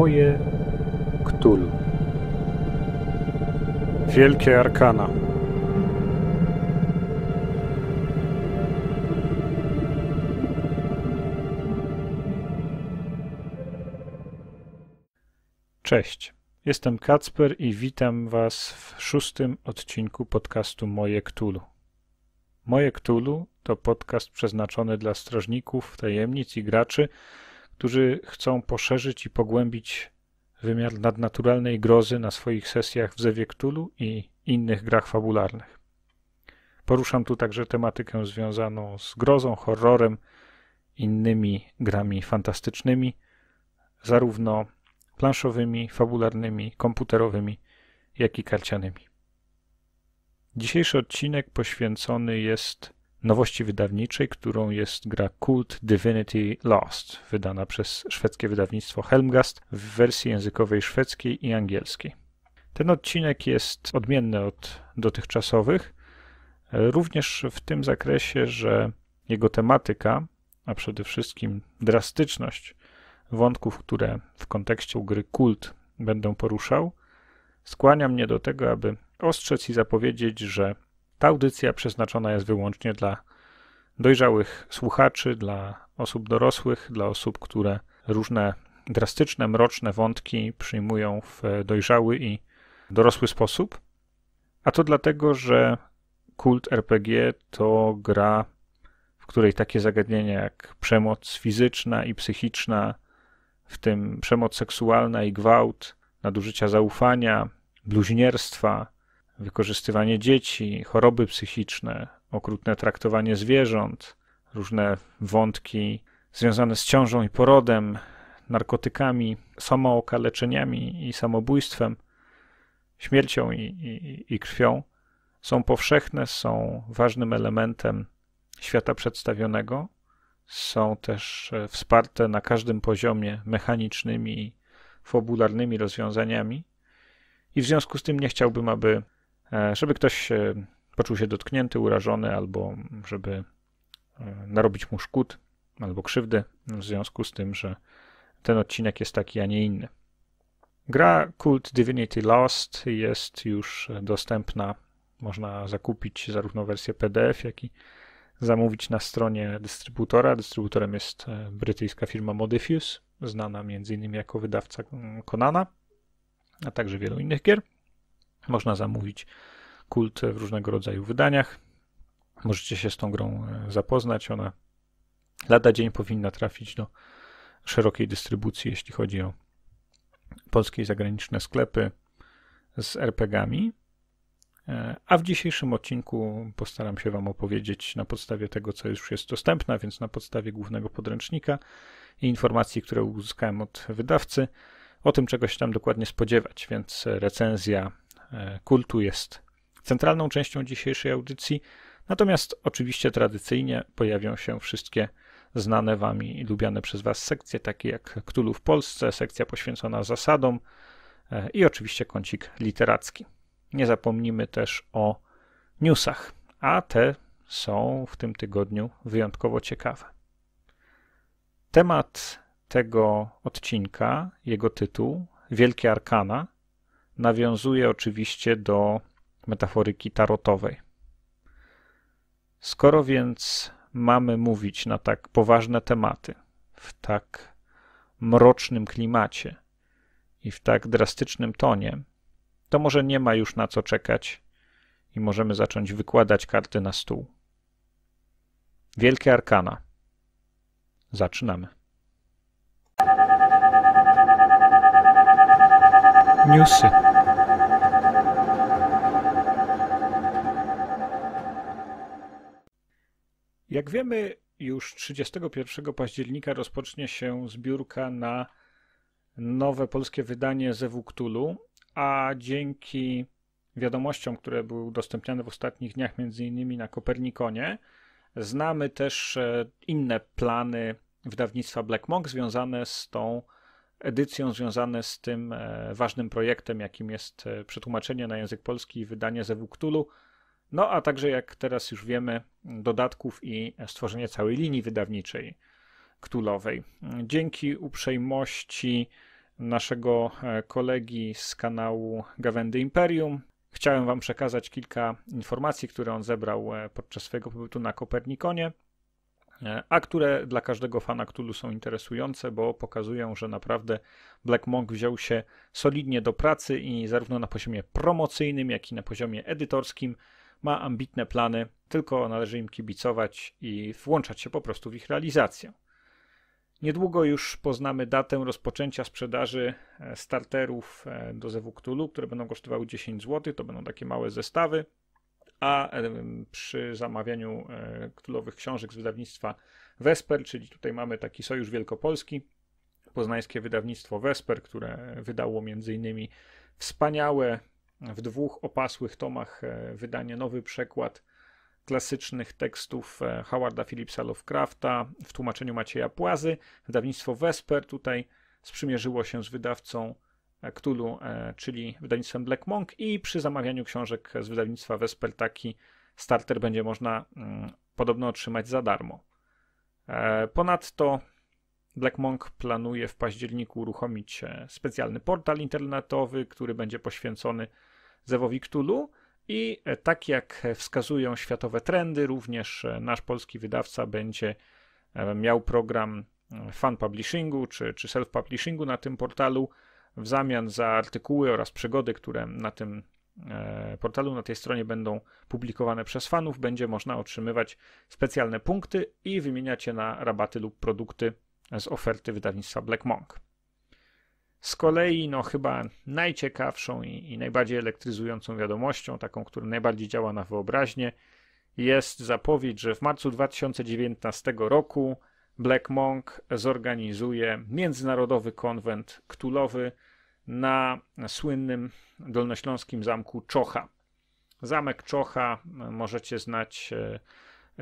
Moje Ktulu. Wielkie Arkana. Cześć, jestem Kacper i witam Was w szóstym odcinku podcastu Moje Ktulu. Moje Ktulu to podcast przeznaczony dla strażników, tajemnic i graczy, którzy chcą poszerzyć i pogłębić wymiar nadnaturalnej grozy na swoich sesjach w Zewie Cthulhu i innych grach fabularnych. Poruszam tu także tematykę związaną z grozą, horrorem, innymi grami fantastycznymi, zarówno planszowymi, fabularnymi, komputerowymi, jak i karcianymi. Dzisiejszy odcinek poświęcony jest nowości wydawniczej, którą jest gra Cult Divinity Lost, wydana przez szwedzkie wydawnictwo Helmgast w wersji językowej szwedzkiej i angielskiej. Ten odcinek jest odmienny od dotychczasowych, również w tym zakresie, że jego tematyka, a przede wszystkim drastyczność wątków, które w kontekście gry Kult będę poruszał, skłania mnie do tego, aby ostrzec i zapowiedzieć, że ta audycja przeznaczona jest wyłącznie dla dojrzałych słuchaczy, dla osób dorosłych, dla osób, które różne drastyczne, mroczne wątki przyjmują w dojrzały i dorosły sposób. A to dlatego, że kult RPG to gra, w której takie zagadnienia jak przemoc fizyczna i psychiczna, w tym przemoc seksualna i gwałt, nadużycia zaufania, bluźnierstwa, wykorzystywanie dzieci, choroby psychiczne, okrutne traktowanie zwierząt, różne wątki związane z ciążą i porodem, narkotykami, samookaleczeniami i samobójstwem, śmiercią i, i, i krwią, są powszechne, są ważnym elementem świata przedstawionego, są też e, wsparte na każdym poziomie mechanicznymi i fabularnymi rozwiązaniami. I w związku z tym nie chciałbym, aby E, żeby ktoś e, poczuł się dotknięty, urażony, albo żeby e, narobić mu szkód albo krzywdy w związku z tym, że ten odcinek jest taki, a nie inny. Gra Cult Divinity Lost jest już dostępna. Można zakupić zarówno wersję PDF, jak i zamówić na stronie dystrybutora. Dystrybutorem jest brytyjska firma Modifius, znana m.in. jako wydawca mm, Konana, a także wielu innych gier. Można zamówić kult w różnego rodzaju wydaniach. Możecie się z tą grą e, zapoznać. Ona lada dzień powinna trafić do szerokiej dystrybucji, jeśli chodzi o polskie i zagraniczne sklepy z RPGami. E, a w dzisiejszym odcinku postaram się Wam opowiedzieć na podstawie tego, co już jest dostępne, więc na podstawie głównego podręcznika i informacji, które uzyskałem od wydawcy, o tym, czego się tam dokładnie spodziewać. Więc recenzja E, kultu jest centralną częścią dzisiejszej audycji. Natomiast oczywiście tradycyjnie pojawią się wszystkie znane wami i lubiane przez was sekcje, takie jak Ktulu w Polsce, sekcja poświęcona zasadom e, i oczywiście kącik literacki. Nie zapomnimy też o newsach, a te są w tym tygodniu wyjątkowo ciekawe. Temat tego odcinka, jego tytuł Wielkie Arkana – nawiązuje oczywiście do metaforyki tarotowej. Skoro więc mamy mówić na tak poważne tematy, w tak mrocznym klimacie i w tak drastycznym tonie, to może nie ma już na co czekać i możemy zacząć wykładać karty na stół. Wielkie arkana. Zaczynamy. Newsy. Jak wiemy, już 31 października rozpocznie się zbiórka na nowe polskie wydanie Zewu a dzięki wiadomościom, które były udostępniane w ostatnich dniach, między innymi na Kopernikonie, znamy też e, inne plany wydawnictwa Black Monk związane z tą edycją, związane z tym e, ważnym projektem, jakim jest e, przetłumaczenie na język polski i wydanie Zewu Cthulhu – no a także, jak teraz już wiemy, dodatków i stworzenie całej linii wydawniczej ktulowej. Dzięki uprzejmości naszego e, kolegi z kanału Gawędy Imperium chciałem Wam przekazać kilka informacji, które on zebrał e, podczas swojego pobytu na Kopernikonie, e, a które dla każdego fana Cthulhu są interesujące, bo pokazują, że naprawdę Black Monk wziął się solidnie do pracy i zarówno na poziomie promocyjnym, jak i na poziomie edytorskim ma ambitne plany, tylko należy im kibicować i włączać się po prostu w ich realizację. Niedługo już poznamy datę rozpoczęcia sprzedaży e, starterów e, do Zewu które będą kosztowały 10 zł, to będą takie małe zestawy, a e, przy zamawianiu królowych książek z wydawnictwa Wesper, czyli tutaj mamy taki Sojusz Wielkopolski, poznańskie wydawnictwo Wesper, które wydało m.in. wspaniałe w dwóch opasłych tomach e, wydanie nowy przekład klasycznych tekstów e, Howarda Phillipsa Lovecrafta w tłumaczeniu Macieja Płazy. Wydawnictwo Vesper tutaj sprzymierzyło się z wydawcą Cthulhu, e, czyli wydawnictwem Black Monk i przy zamawianiu książek z wydawnictwa Vesper taki starter będzie można mm, podobno otrzymać za darmo. Ponadto Black Monk planuje w październiku uruchomić specjalny portal internetowy, który będzie poświęcony Zewowi I e, tak jak wskazują światowe trendy, również e, nasz polski wydawca będzie e, miał program fan publishingu czy, czy self-publishingu na tym portalu. W zamian za artykuły oraz przygody, które na tym portalu, na tej stronie będą publikowane przez fanów, będzie można otrzymywać specjalne punkty i wymieniać je na rabaty lub produkty z oferty wydawnictwa Black Monk. Z kolei no, chyba najciekawszą i, i najbardziej elektryzującą wiadomością, taką, która najbardziej działa na wyobraźnię, jest zapowiedź, że w marcu 2019 roku Black Monk zorganizuje międzynarodowy konwent ktulowy na słynnym dolnośląskim zamku Czocha. Zamek Czocha możecie znać e,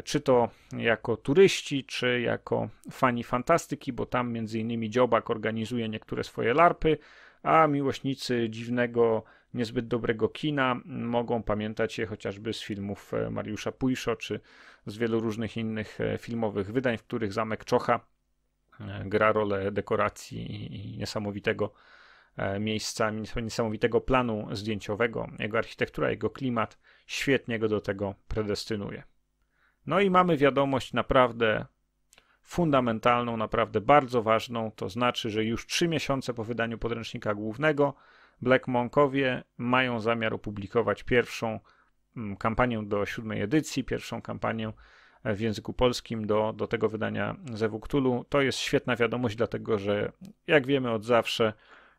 czy to jako turyści, czy jako fani fantastyki, bo tam między innymi Dziobak organizuje niektóre swoje larpy, a miłośnicy dziwnego, niezbyt dobrego kina mogą pamiętać je chociażby z filmów e, Mariusza Pujszo, czy z wielu różnych innych e, filmowych wydań, w których Zamek Czocha e, gra rolę dekoracji i niesamowitego miejsca, niesamowitego planu zdjęciowego. Jego architektura, jego klimat świetnie go do tego predestynuje. No i mamy wiadomość naprawdę fundamentalną, naprawdę bardzo ważną, to znaczy, że już trzy miesiące po wydaniu podręcznika głównego Black Monkowie mają zamiar opublikować pierwszą mm, kampanię do siódmej edycji, pierwszą kampanię e, w języku polskim do, do tego wydania zewuktulu. To jest świetna wiadomość, dlatego że jak wiemy od zawsze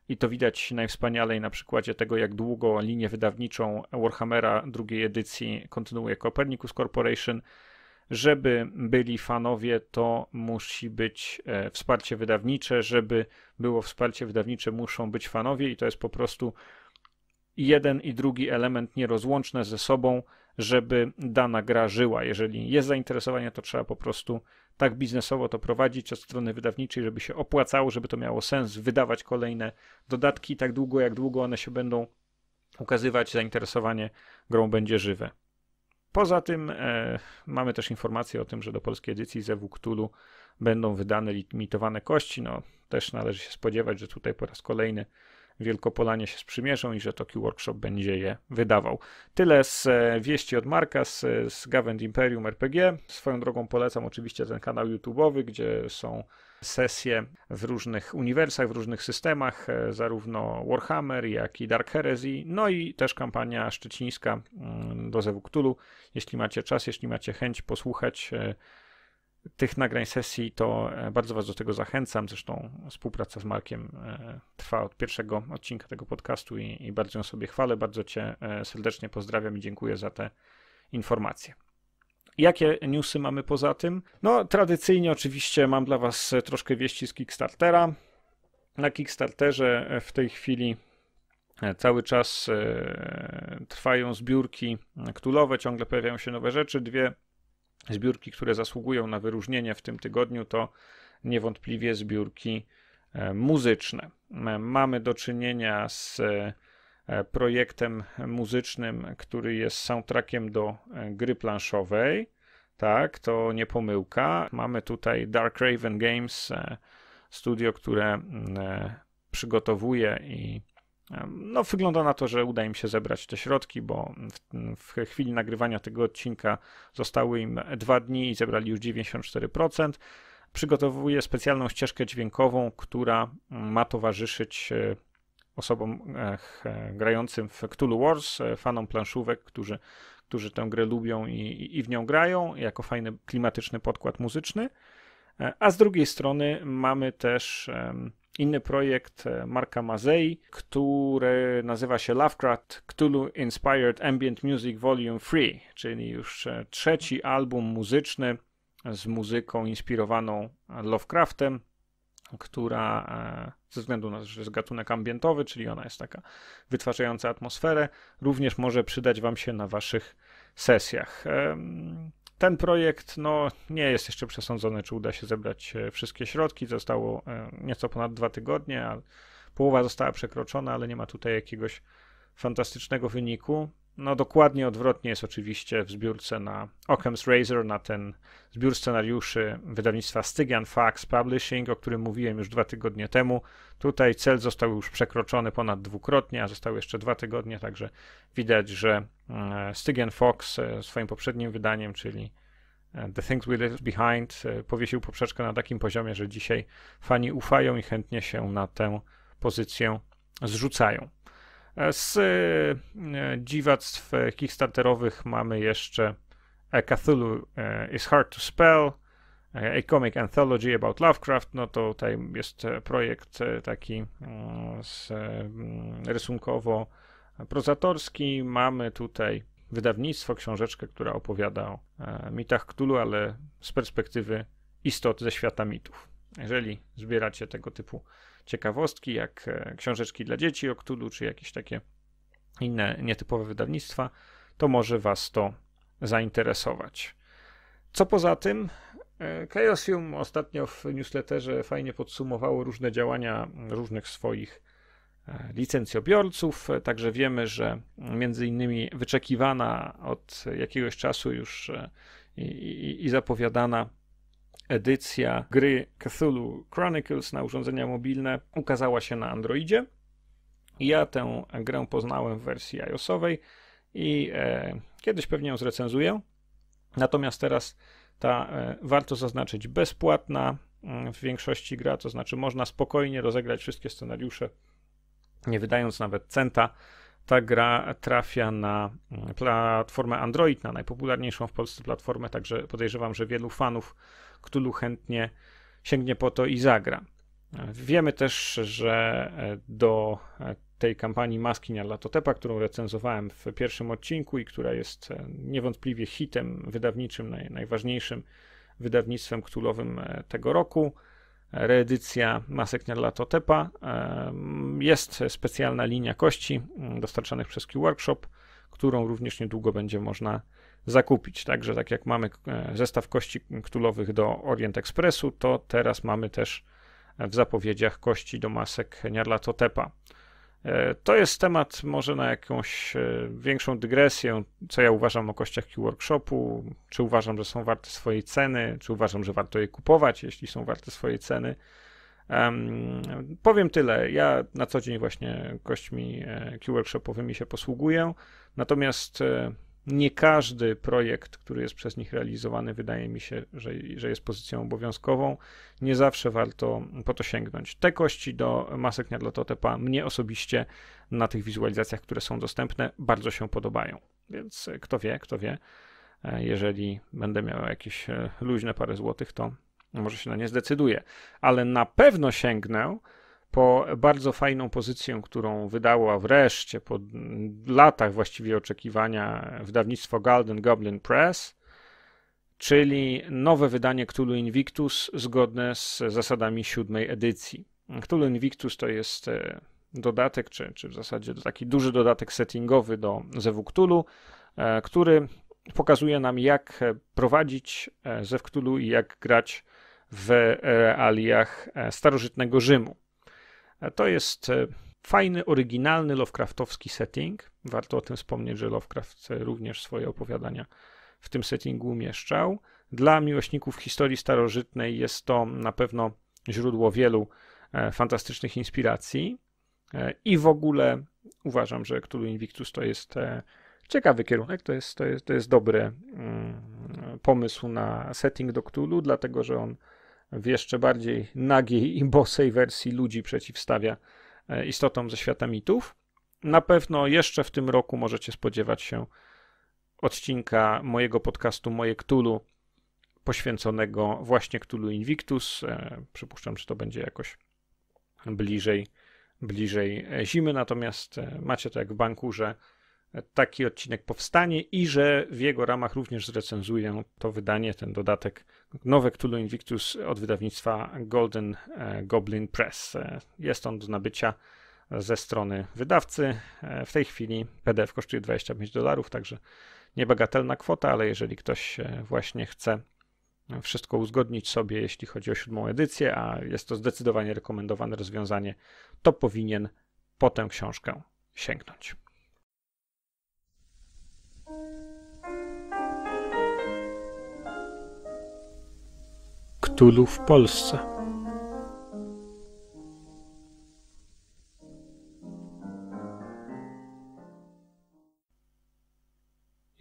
i to widać najwspanialej na przykładzie tego, jak długo linię wydawniczą Warhammera drugiej edycji kontynuuje Copernicus Corporation, żeby byli fanowie, to musi być e, wsparcie wydawnicze. Żeby było wsparcie wydawnicze, muszą być fanowie, i to jest po prostu jeden i drugi element nierozłączne ze sobą, żeby dana gra żyła. Jeżeli jest zainteresowanie, to trzeba po prostu tak biznesowo to prowadzić od strony wydawniczej, żeby się opłacało, żeby to miało sens, wydawać kolejne dodatki tak długo, jak długo one się będą ukazywać, zainteresowanie grą będzie żywe. Poza tym e, mamy też informację o tym, że do polskiej edycji Zewu Cthulhu będą wydane limitowane kości. No, też należy się spodziewać, że tutaj po raz kolejny Wielkopolanie się sprzymierzą i że Tokyo Workshop będzie je wydawał. Tyle z e, wieści od Marka z, z Gavend Imperium RPG. Swoją drogą polecam oczywiście ten kanał YouTube'owy, gdzie są sesje w różnych uniwersach, w różnych systemach, e, zarówno Warhammer, jak i Dark Heresy, no i też kampania szczecińska mm, do Zewuktulu. Jeśli macie czas, jeśli macie chęć posłuchać e, tych nagrań sesji, to e, bardzo Was do tego zachęcam. Zresztą współpraca z Markiem trwa od pierwszego odcinka tego podcastu i, i bardzo ją sobie chwalę. Bardzo Cię serdecznie pozdrawiam i dziękuję za te informacje. Jakie newsy mamy poza tym? No, tradycyjnie oczywiście mam dla Was e, troszkę wieści z Kickstartera. Na Kickstarterze e, w tej chwili e, Cały czas trwają zbiórki ktulowe, ciągle pojawiają się nowe rzeczy. Dwie zbiórki, które zasługują na wyróżnienie w tym tygodniu, to niewątpliwie zbiórki muzyczne. Mamy do czynienia z E, projektem muzycznym, który jest soundtrackiem do e, gry planszowej. Tak, to nie pomyłka. Mamy tutaj Dark Raven Games, e, studio, które przygotowuje i no, wygląda na to, że uda im się zebrać te środki, bo w, w, chwili nagrywania tego odcinka zostały im dwa dni i zebrali już 94%. Przygotowuje specjalną ścieżkę dźwiękową, która ma towarzyszyć osobom eh, grającym w Cthulhu Wars, eh, fanom planszówek, którzy, którzy tę grę lubią i, i w nią grają, jako fajny klimatyczny podkład muzyczny. Eh, a z drugiej strony mamy też inny projekt Marka Mazei, który nazywa się Lovecraft Cthulhu Inspired Ambient Music Volume 3, czyli już trzeci album muzyczny z muzyką inspirowaną Lovecraftem która e, ze względu na to, że jest gatunek ambientowy, czyli ona jest taka wytwarzająca atmosferę, również może przydać Wam się na Waszych sesjach. Ten projekt no, nie jest jeszcze przesądzony, czy uda się zebrać e, wszystkie środki. Zostało e, nieco ponad dwa tygodnie, a połowa została przekroczona, ale nie ma tutaj jakiegoś fantastycznego wyniku. No dokładnie odwrotnie jest oczywiście w zbiórce na Occam's Razor, na ten zbiór scenariuszy wydawnictwa Stygian Fax Publishing, o którym mówiłem już dwa tygodnie temu. Tutaj cel został już przekroczony ponad dwukrotnie, a zostały jeszcze dwa tygodnie, także widać, że e, Stygian Fox e, swoim poprzednim wydaniem, czyli e, The Things We Left Behind, powiesił poprzeczkę na takim poziomie, że dzisiaj fani ufają i chętnie się na tę pozycję zrzucają. Z e, dziwactw kickstarterowych mamy jeszcze Cthulhu e, is Hard to Spell, e, a Comic Anthology about Lovecraft, no to tutaj jest projekt taki mm, z, mm, rysunkowo prozatorski. Mamy tutaj wydawnictwo, książeczkę, która opowiada o mitach Cthulhu, ale z perspektywy istot ze świata mitów. Jeżeli zbieracie tego typu ciekawostki, jak e, książeczki dla dzieci o Cthulhu, czy jakieś takie inne nietypowe wydawnictwa, to może Was to zainteresować. Co poza tym, e, Chaosium ostatnio w newsletterze fajnie podsumowało różne działania różnych swoich e, licencjobiorców, także wiemy, że między innymi wyczekiwana od jakiegoś czasu już i, i, i zapowiadana edycja gry Cthulhu Chronicles na urządzenia mobilne ukazała się na Androidzie. Ja tę grę poznałem w wersji iOSowej i e, kiedyś pewnie ją zrecenzuję. Natomiast teraz ta e, warto zaznaczyć bezpłatna mm, w większości gra, to znaczy można spokojnie rozegrać wszystkie scenariusze, nie wydając nawet centa. Ta gra trafia na mm, platformę Android, na najpopularniejszą w Polsce platformę, także podejrzewam, że wielu fanów Cthulhu chętnie sięgnie po to i zagra. Wiemy też, że e, do e, tej kampanii maski Latotepa, którą recenzowałem w pierwszym odcinku i która jest e, niewątpliwie hitem wydawniczym, najważniejszym wydawnictwem ktulowym tego roku, reedycja Maseknia Latotepa, jest specjalna linia kości dostarczanych przez Q-Workshop, którą również niedługo będzie można zakupić. Także tak jak mamy e, zestaw kości ktulowych do Orient Expressu, to teraz mamy też w zapowiedziach kości do masek Totepa. E, to jest temat może na jakąś e, większą dygresję, co ja uważam o kościach Q-Workshopu, czy uważam, że są warte swojej ceny, czy uważam, że warto je kupować, jeśli są warte swojej ceny. Um, powiem tyle. Ja na co dzień właśnie kośćmi Q-workshopowymi się posługuję, natomiast nie każdy projekt, który jest przez nich realizowany, wydaje mi się, że, że jest pozycją obowiązkową. Nie zawsze warto po to sięgnąć. Te kości do masek Niadlototepa mnie osobiście na tych wizualizacjach, które są dostępne, bardzo się podobają. Więc e, kto wie, kto wie, e, jeżeli będę miał jakieś e, luźne parę złotych, to może się na nie zdecyduję. Ale na pewno sięgnę po bardzo fajną pozycję, którą wydało wreszcie po latach właściwie oczekiwania wydawnictwo Golden Goblin Press, czyli nowe wydanie Cthulhu Invictus zgodne z zasadami siódmej edycji. Cthulhu Invictus to jest e, dodatek, czy, czy w zasadzie taki duży dodatek settingowy do Zewu Cthulhu, e, który pokazuje nam, jak e, prowadzić Zew Cthulhu i jak grać w realiach starożytnego Rzymu. E, to jest e, fajny, oryginalny Lovecraftowski setting. Warto o tym wspomnieć, że Lovecraft e, również swoje opowiadania w tym settingu umieszczał. Dla miłośników historii starożytnej jest to na pewno źródło wielu fantastycznych inspiracji. I w ogóle uważam, że Cthulhu Invictus to jest ciekawy kierunek, to jest, to jest, to jest dobry mm, pomysł na setting do Cthulhu, dlatego że on w jeszcze bardziej nagiej i bosej wersji ludzi przeciwstawia e, istotom ze świata mitów. Na pewno jeszcze w tym roku możecie spodziewać się odcinka mojego podcastu Moje Ktulu, poświęconego właśnie Ktulu Invictus. E, przypuszczam, że to będzie jakoś bliżej, bliżej e, zimy, natomiast macie to jak w banku, że taki odcinek powstanie i że w jego ramach również zrecenzuję to wydanie, ten dodatek Nowe Cthulhu Invictus od wydawnictwa Golden e, Goblin Press. E, jest on do nabycia ze strony wydawcy. E, w tej chwili PDF kosztuje 25 dolarów, także niebagatelna kwota, ale jeżeli ktoś właśnie chce wszystko uzgodnić sobie, jeśli chodzi o siódmą edycję, a jest to zdecydowanie rekomendowane rozwiązanie, to powinien po tę książkę sięgnąć. Cthulhu w Polsce.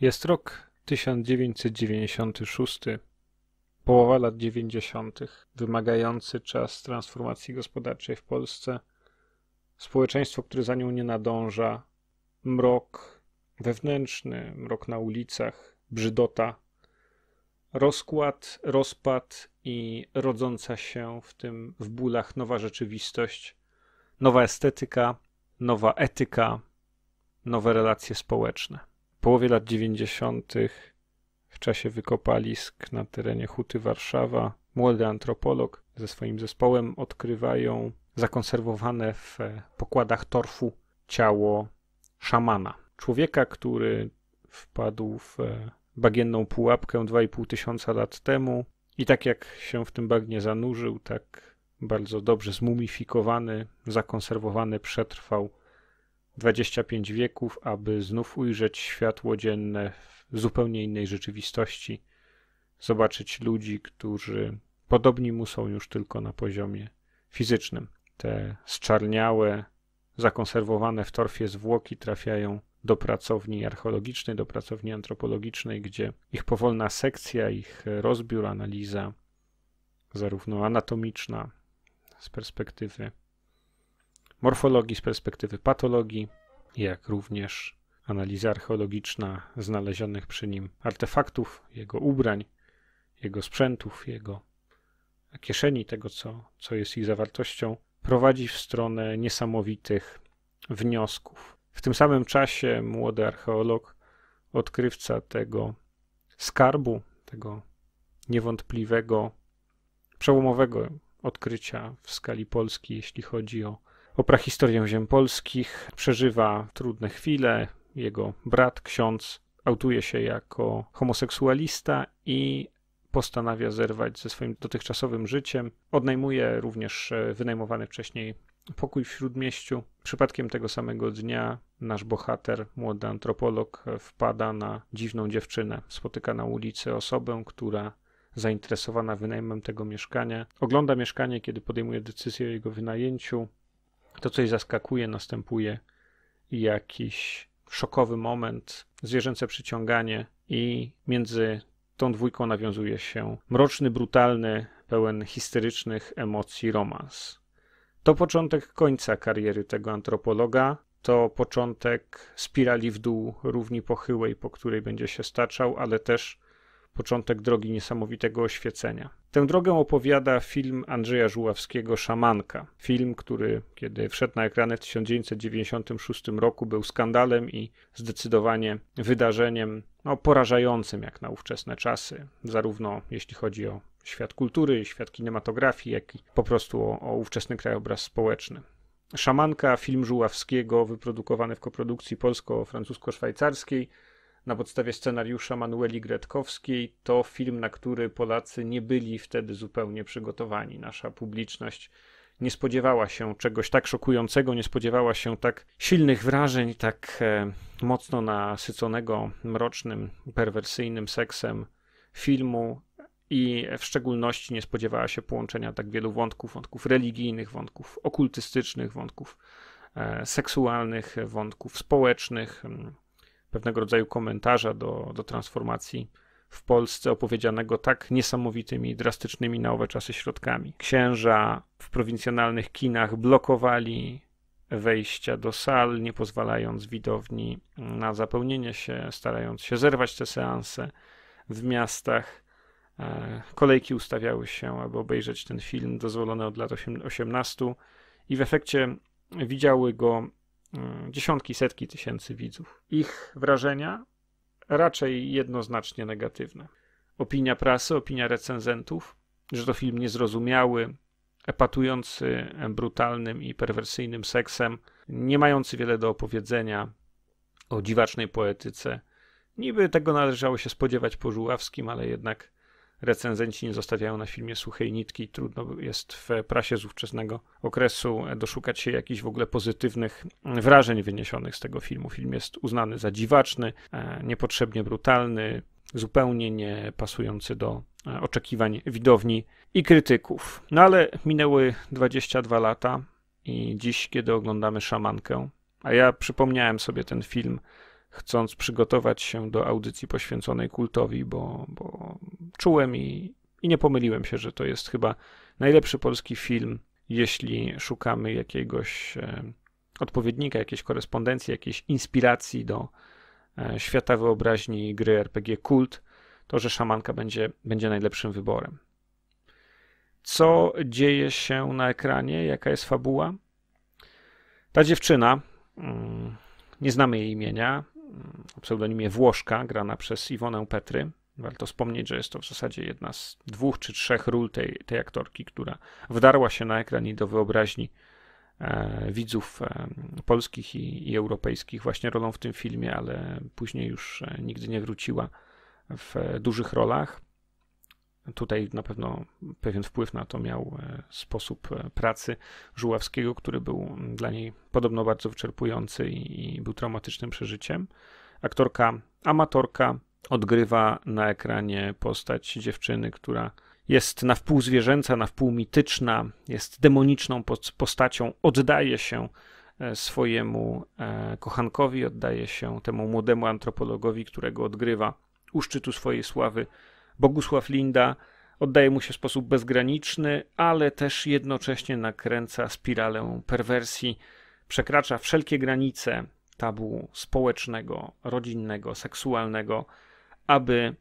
Jest rok 1996, połowa lat 90., wymagający czas transformacji gospodarczej w Polsce, społeczeństwo, które za nią nie nadąża, mrok wewnętrzny, mrok na ulicach, brzydota, rozkład, rozpad i rodząca się w tym, w bólach nowa rzeczywistość, nowa estetyka, nowa etyka, nowe relacje społeczne. W połowie lat 90. w czasie wykopalisk na terenie Huty Warszawa młody antropolog ze swoim zespołem odkrywają zakonserwowane w pokładach torfu ciało szamana. Człowieka, który wpadł w bagienną pułapkę 2,5 tysiąca lat temu, i tak jak się w tym bagnie zanurzył, tak bardzo dobrze zmumifikowany, zakonserwowany przetrwał 25 wieków, aby znów ujrzeć światło dzienne w zupełnie innej rzeczywistości, zobaczyć ludzi, którzy podobni mu są już tylko na poziomie fizycznym. Te zczarniałe, zakonserwowane w torfie zwłoki trafiają do pracowni archeologicznej, do pracowni antropologicznej, gdzie ich powolna sekcja, ich rozbiór, analiza, zarówno anatomiczna z perspektywy morfologii, z perspektywy patologii, jak również analiza archeologiczna znalezionych przy nim artefaktów, jego ubrań, jego sprzętów, jego kieszeni, tego co, co jest ich zawartością, prowadzi w stronę niesamowitych wniosków w tym samym czasie młody archeolog, odkrywca tego skarbu, tego niewątpliwego, przełomowego odkrycia w skali Polski, jeśli chodzi o, o prahistorię ziem polskich, przeżywa trudne chwile. Jego brat, ksiądz, autuje się jako homoseksualista i postanawia zerwać ze swoim dotychczasowym życiem. Odnajmuje również e, wynajmowany wcześniej Pokój w Śródmieściu. Przypadkiem tego samego dnia nasz bohater, młody antropolog, wpada na dziwną dziewczynę. Spotyka na ulicy osobę, która zainteresowana wynajmem tego mieszkania. Ogląda mieszkanie, kiedy podejmuje decyzję o jego wynajęciu. To coś zaskakuje, następuje jakiś szokowy moment, zwierzęce przyciąganie i między tą dwójką nawiązuje się mroczny, brutalny, pełen histerycznych emocji romans. To początek końca kariery tego antropologa, to początek spirali w dół równi pochyłej, po której będzie się staczał, ale też początek drogi niesamowitego oświecenia. Tę drogę opowiada film Andrzeja Żuławskiego Szamanka. Film, który kiedy wszedł na ekrany w 1996 roku był skandalem i zdecydowanie wydarzeniem no, porażającym jak na ówczesne czasy, zarówno jeśli chodzi o świat kultury, świat kinematografii, jak i po prostu o, o ówczesny krajobraz społeczny. Szamanka, film Żuławskiego, wyprodukowany w koprodukcji polsko-francusko-szwajcarskiej na podstawie scenariusza Manueli Gretkowskiej, to film, na który Polacy nie byli wtedy zupełnie przygotowani. Nasza publiczność nie spodziewała się czegoś tak szokującego, nie spodziewała się tak silnych wrażeń, tak e, mocno nasyconego mrocznym, perwersyjnym seksem filmu, i w szczególności nie spodziewała się połączenia tak wielu wątków, wątków religijnych, wątków okultystycznych, wątków e, seksualnych, wątków społecznych, mm, pewnego rodzaju komentarza do, do transformacji w Polsce opowiedzianego tak niesamowitymi, drastycznymi na owe czasy środkami. Księża w prowincjonalnych kinach blokowali wejścia do sal, nie pozwalając widowni na zapełnienie się, starając się zerwać te seanse w miastach. E, kolejki ustawiały się, aby obejrzeć ten film dozwolony od lat 18 i w efekcie widziały go e, dziesiątki, setki tysięcy widzów. Ich wrażenia raczej jednoznacznie negatywne. Opinia prasy, opinia recenzentów, że to film niezrozumiały, epatujący brutalnym i perwersyjnym seksem, nie mający wiele do opowiedzenia o dziwacznej poetyce. Niby tego należało się spodziewać po Żuławskim, ale jednak recenzenci nie zostawiają na filmie suchej nitki. Trudno jest w prasie z ówczesnego okresu doszukać się jakichś w ogóle pozytywnych wrażeń wyniesionych z tego filmu. Film jest uznany za dziwaczny, e, niepotrzebnie brutalny, zupełnie nie pasujący do e, oczekiwań widowni i krytyków. No ale minęły 22 lata i dziś, kiedy oglądamy szamankę, a ja przypomniałem sobie ten film chcąc przygotować się do audycji poświęconej kultowi, bo, bo czułem i, i nie pomyliłem się, że to jest chyba najlepszy polski film, jeśli szukamy jakiegoś e, odpowiednika, jakiejś korespondencji, jakiejś inspiracji do e, świata wyobraźni gry RPG Kult, to że szamanka będzie, będzie najlepszym wyborem. Co dzieje się na ekranie? Jaka jest fabuła? Ta dziewczyna, mm, nie znamy jej imienia, o mm, pseudonimie Włoszka, grana przez Iwonę Petry. Warto wspomnieć, że jest to w zasadzie jedna z dwóch czy trzech ról tej, tej aktorki, która wdarła się na ekran i do wyobraźni e, widzów e, polskich i, i, europejskich właśnie rolą w tym filmie, ale później już e, nigdy nie wróciła w e, dużych rolach. Tutaj na pewno pewien wpływ na to miał e, sposób e, pracy Żuławskiego, który był dla niej podobno bardzo wyczerpujący i, był traumatycznym przeżyciem. Aktorka, amatorka odgrywa na ekranie postać dziewczyny, która jest na wpół zwierzęca, na wpół mityczna, jest demoniczną postacią, oddaje się e, swojemu kochankowi, oddaje się temu młodemu antropologowi, którego odgrywa u szczytu swojej sławy Bogusław Linda oddaje mu się w sposób bezgraniczny, ale też jednocześnie nakręca spiralę perwersji, przekracza wszelkie granice tabu społecznego, rodzinnego, seksualnego, aby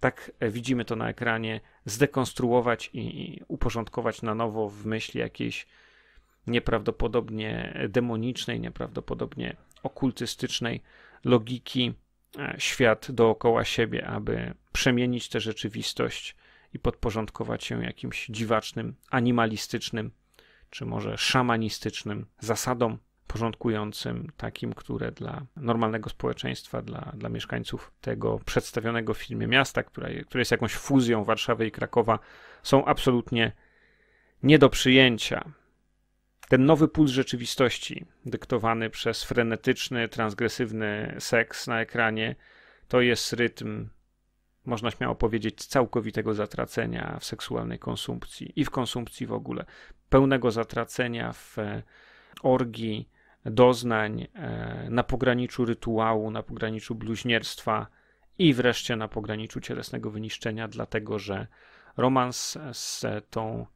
tak widzimy to na ekranie, zdekonstruować i uporządkować na nowo w myśli jakiejś nieprawdopodobnie demonicznej, nieprawdopodobnie okultystycznej logiki e, świat dookoła siebie, aby przemienić tę rzeczywistość i podporządkować się jakimś dziwacznym, animalistycznym, czy może szamanistycznym zasadom porządkującym, takim, które dla normalnego społeczeństwa, dla, dla mieszkańców tego przedstawionego w filmie miasta, które, które jest jakąś fuzją Warszawy i Krakowa, są absolutnie nie do przyjęcia. Ten nowy puls rzeczywistości, dyktowany przez frenetyczny, transgresywny seks na ekranie, to jest rytm można śmiało powiedzieć, całkowitego zatracenia w seksualnej konsumpcji i w konsumpcji w ogóle, pełnego zatracenia w e, orgii, doznań, e, na pograniczu rytuału, na pograniczu bluźnierstwa i wreszcie na pograniczu cielesnego wyniszczenia, dlatego że romans z tą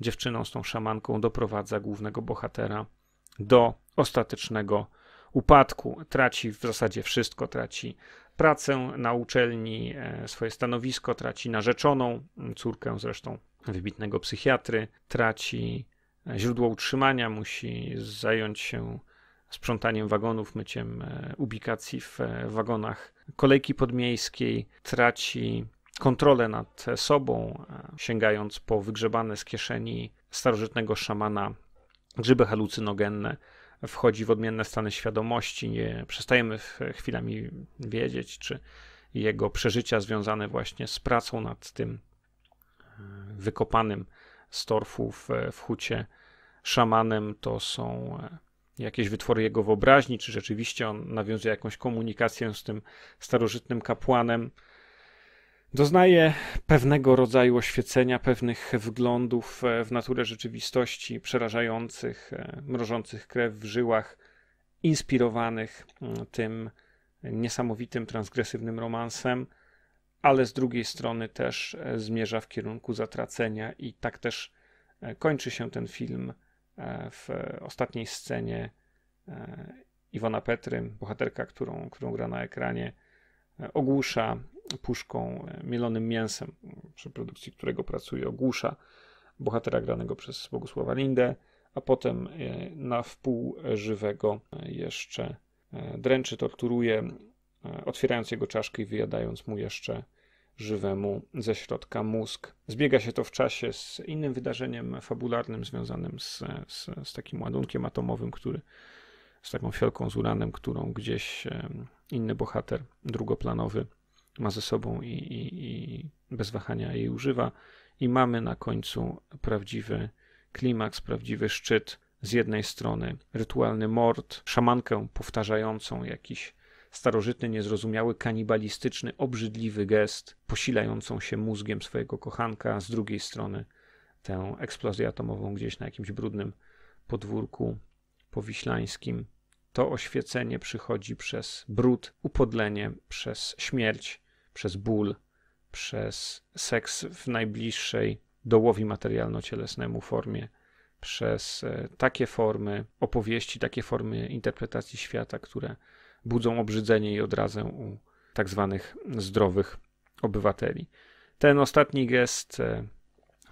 dziewczyną, z tą szamanką doprowadza głównego bohatera do ostatecznego upadku. Traci w zasadzie wszystko, traci pracę na uczelni, e, swoje stanowisko, traci narzeczoną, córkę zresztą wybitnego psychiatry, traci e, źródło utrzymania, musi zająć się sprzątaniem wagonów, myciem e, ubikacji w wagonach kolejki podmiejskiej, traci kontrolę nad sobą, sięgając po wygrzebane z kieszeni starożytnego szamana grzyby halucynogenne, wchodzi w odmienne stany świadomości, nie przestajemy chwilami wiedzieć, czy jego przeżycia związane właśnie z pracą nad tym e, wykopanym z torfu w, w hucie szamanem to są e, jakieś wytwory jego wyobraźni, czy rzeczywiście on nawiązuje jakąś komunikację z tym starożytnym kapłanem doznaje pewnego rodzaju oświecenia, pewnych wglądów e, w naturę rzeczywistości, przerażających, e, mrożących krew w żyłach, inspirowanych mm, tym niesamowitym, transgresywnym romansem, ale z drugiej strony też e, zmierza w kierunku zatracenia, i tak też kończy się ten film w ostatniej scenie. Iwona Petrym, bohaterka, którą, którą gra na ekranie, ogłusza puszką, e, mielonym mięsem, przy produkcji którego pracuje, ogłusza bohatera granego przez Bogusława Lindę, a potem e, na wpół żywego e, jeszcze dręczy, torturuje, otwierając jego czaszkę i wyjadając mu jeszcze żywemu ze środka mózg. Zbiega się to w czasie z innym wydarzeniem fabularnym związanym z, z, z takim ładunkiem atomowym, który z taką fiolką z uranem, którą gdzieś inny bohater drugoplanowy ma ze sobą i, i, i bez wahania jej używa. I mamy na końcu prawdziwy klimaks, prawdziwy szczyt. Z jednej strony rytualny mord, szamankę powtarzającą jakiś starożytny, niezrozumiały, kanibalistyczny, obrzydliwy gest, posilającą się mózgiem swojego kochanka, z drugiej strony tę eksplozję atomową gdzieś na jakimś brudnym podwórku powiślańskim. To oświecenie przychodzi przez brud, upodlenie, przez śmierć, przez ból, przez seks w najbliższej dołowi materialno-cielesnemu formie, przez e, takie formy opowieści, takie formy interpretacji świata, które budzą obrzydzenie i odrazę u tak zwanych zdrowych obywateli. Ten ostatni gest e,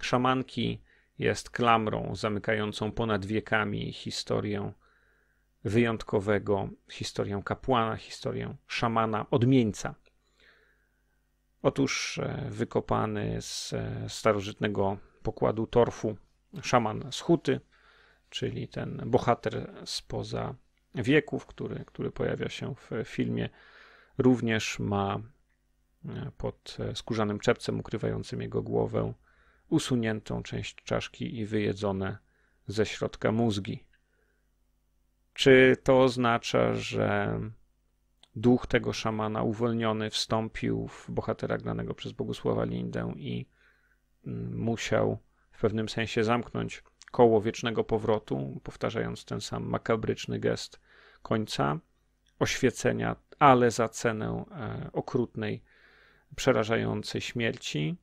szamanki jest klamrą zamykającą ponad wiekami historię wyjątkowego, historię kapłana, historię szamana, odmieńca, Otóż e, wykopany z e, starożytnego pokładu torfu szaman z Huty, czyli ten bohater spoza wieków, który, który pojawia się w filmie, również ma e, pod skórzanym czepcem ukrywającym jego głowę usuniętą część czaszki i wyjedzone ze środka mózgi. Czy to oznacza, że duch tego szamana uwolniony wstąpił w bohatera granego przez Bogusława Lindę i mm, musiał w pewnym sensie zamknąć koło wiecznego powrotu, powtarzając ten sam makabryczny gest końca, oświecenia, ale za cenę e, okrutnej, przerażającej śmierci.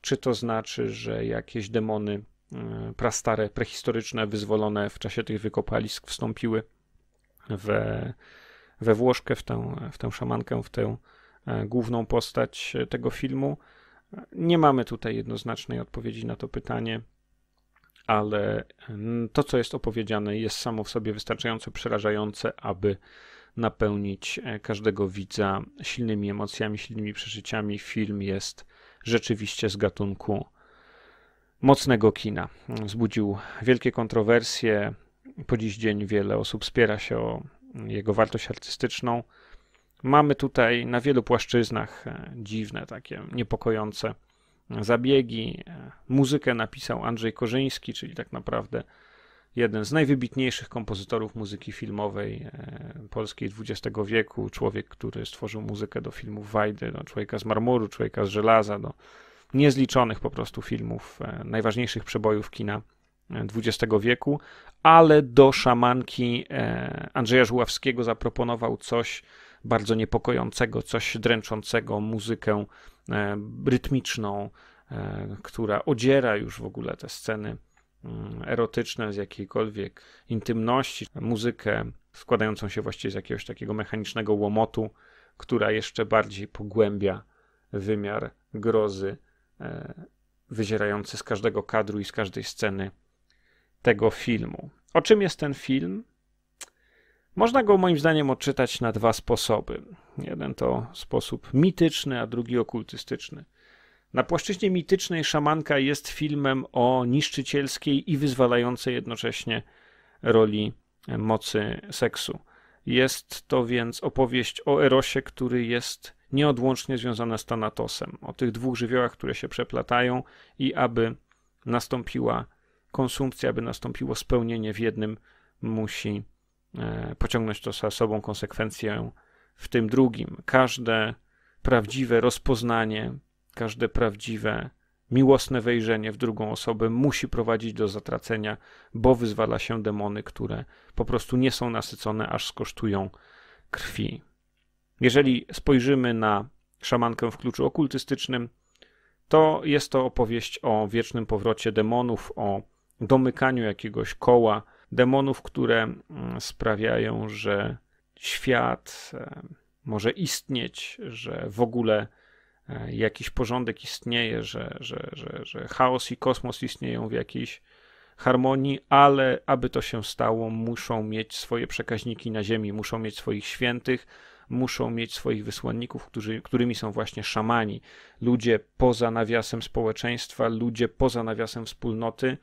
Czy to znaczy, że jakieś demony e, prastare, prehistoryczne, wyzwolone w czasie tych wykopalisk wstąpiły w we Włoszkę, w tę, w tę szamankę, w tę e, główną postać e, tego filmu. Nie mamy tutaj jednoznacznej odpowiedzi na to pytanie, ale mm, to, co jest opowiedziane, jest samo w sobie wystarczająco przerażające, aby napełnić e, każdego widza silnymi emocjami, silnymi przeżyciami. Film jest rzeczywiście z gatunku mocnego kina. Wzbudził wielkie kontrowersje. Po dziś dzień wiele osób spiera się o jego wartość artystyczną. Mamy tutaj na wielu płaszczyznach e, dziwne, takie niepokojące zabiegi. E, muzykę napisał Andrzej Korzyński, czyli tak naprawdę jeden z najwybitniejszych kompozytorów muzyki filmowej e, polskiej XX wieku. Człowiek, który stworzył muzykę do filmów Wajdy, do Człowieka z marmuru, Człowieka z żelaza, do niezliczonych po prostu filmów, najważniejszych przebojów kina XX wieku, ale do szamanki e, Andrzeja Żuławskiego zaproponował coś bardzo niepokojącego, coś dręczącego, muzykę e, rytmiczną, e, która odziera już w ogóle te sceny mm, erotyczne z jakiejkolwiek intymności, muzykę składającą się właściwie z jakiegoś takiego mechanicznego łomotu, która jeszcze bardziej pogłębia wymiar grozy wyzierający z każdego kadru i z każdej sceny tego filmu. O czym jest ten film? Można go moim zdaniem odczytać na dwa sposoby. Jeden to sposób mityczny, a drugi okultystyczny. Na płaszczyźnie mitycznej szamanka jest filmem o niszczycielskiej i wyzwalającej jednocześnie roli e, mocy seksu. Jest to więc opowieść o Erosie, który jest nieodłącznie związany z Thanatosem, o tych dwóch żywiołach, które się przeplatają i aby nastąpiła konsumpcji, aby nastąpiło spełnienie w jednym, musi e, pociągnąć to za sobą konsekwencję w tym drugim. Każde prawdziwe rozpoznanie, każde prawdziwe miłosne wejrzenie w drugą osobę musi prowadzić do zatracenia, bo wyzwala się demony, które po prostu nie są nasycone, aż skosztują krwi. Jeżeli spojrzymy na szamankę w kluczu okultystycznym, to jest to opowieść o wiecznym powrocie demonów, o domykaniu jakiegoś koła, demonów, które mm, sprawiają, że świat e, może istnieć, że w ogóle e, jakiś porządek istnieje, że, że, że, że chaos i kosmos istnieją w jakiejś harmonii, ale aby to się stało, muszą mieć swoje przekaźniki na ziemi, muszą mieć swoich świętych, muszą mieć swoich wysłanników, którzy, którymi są właśnie szamani, ludzie poza nawiasem społeczeństwa, ludzie poza nawiasem wspólnoty,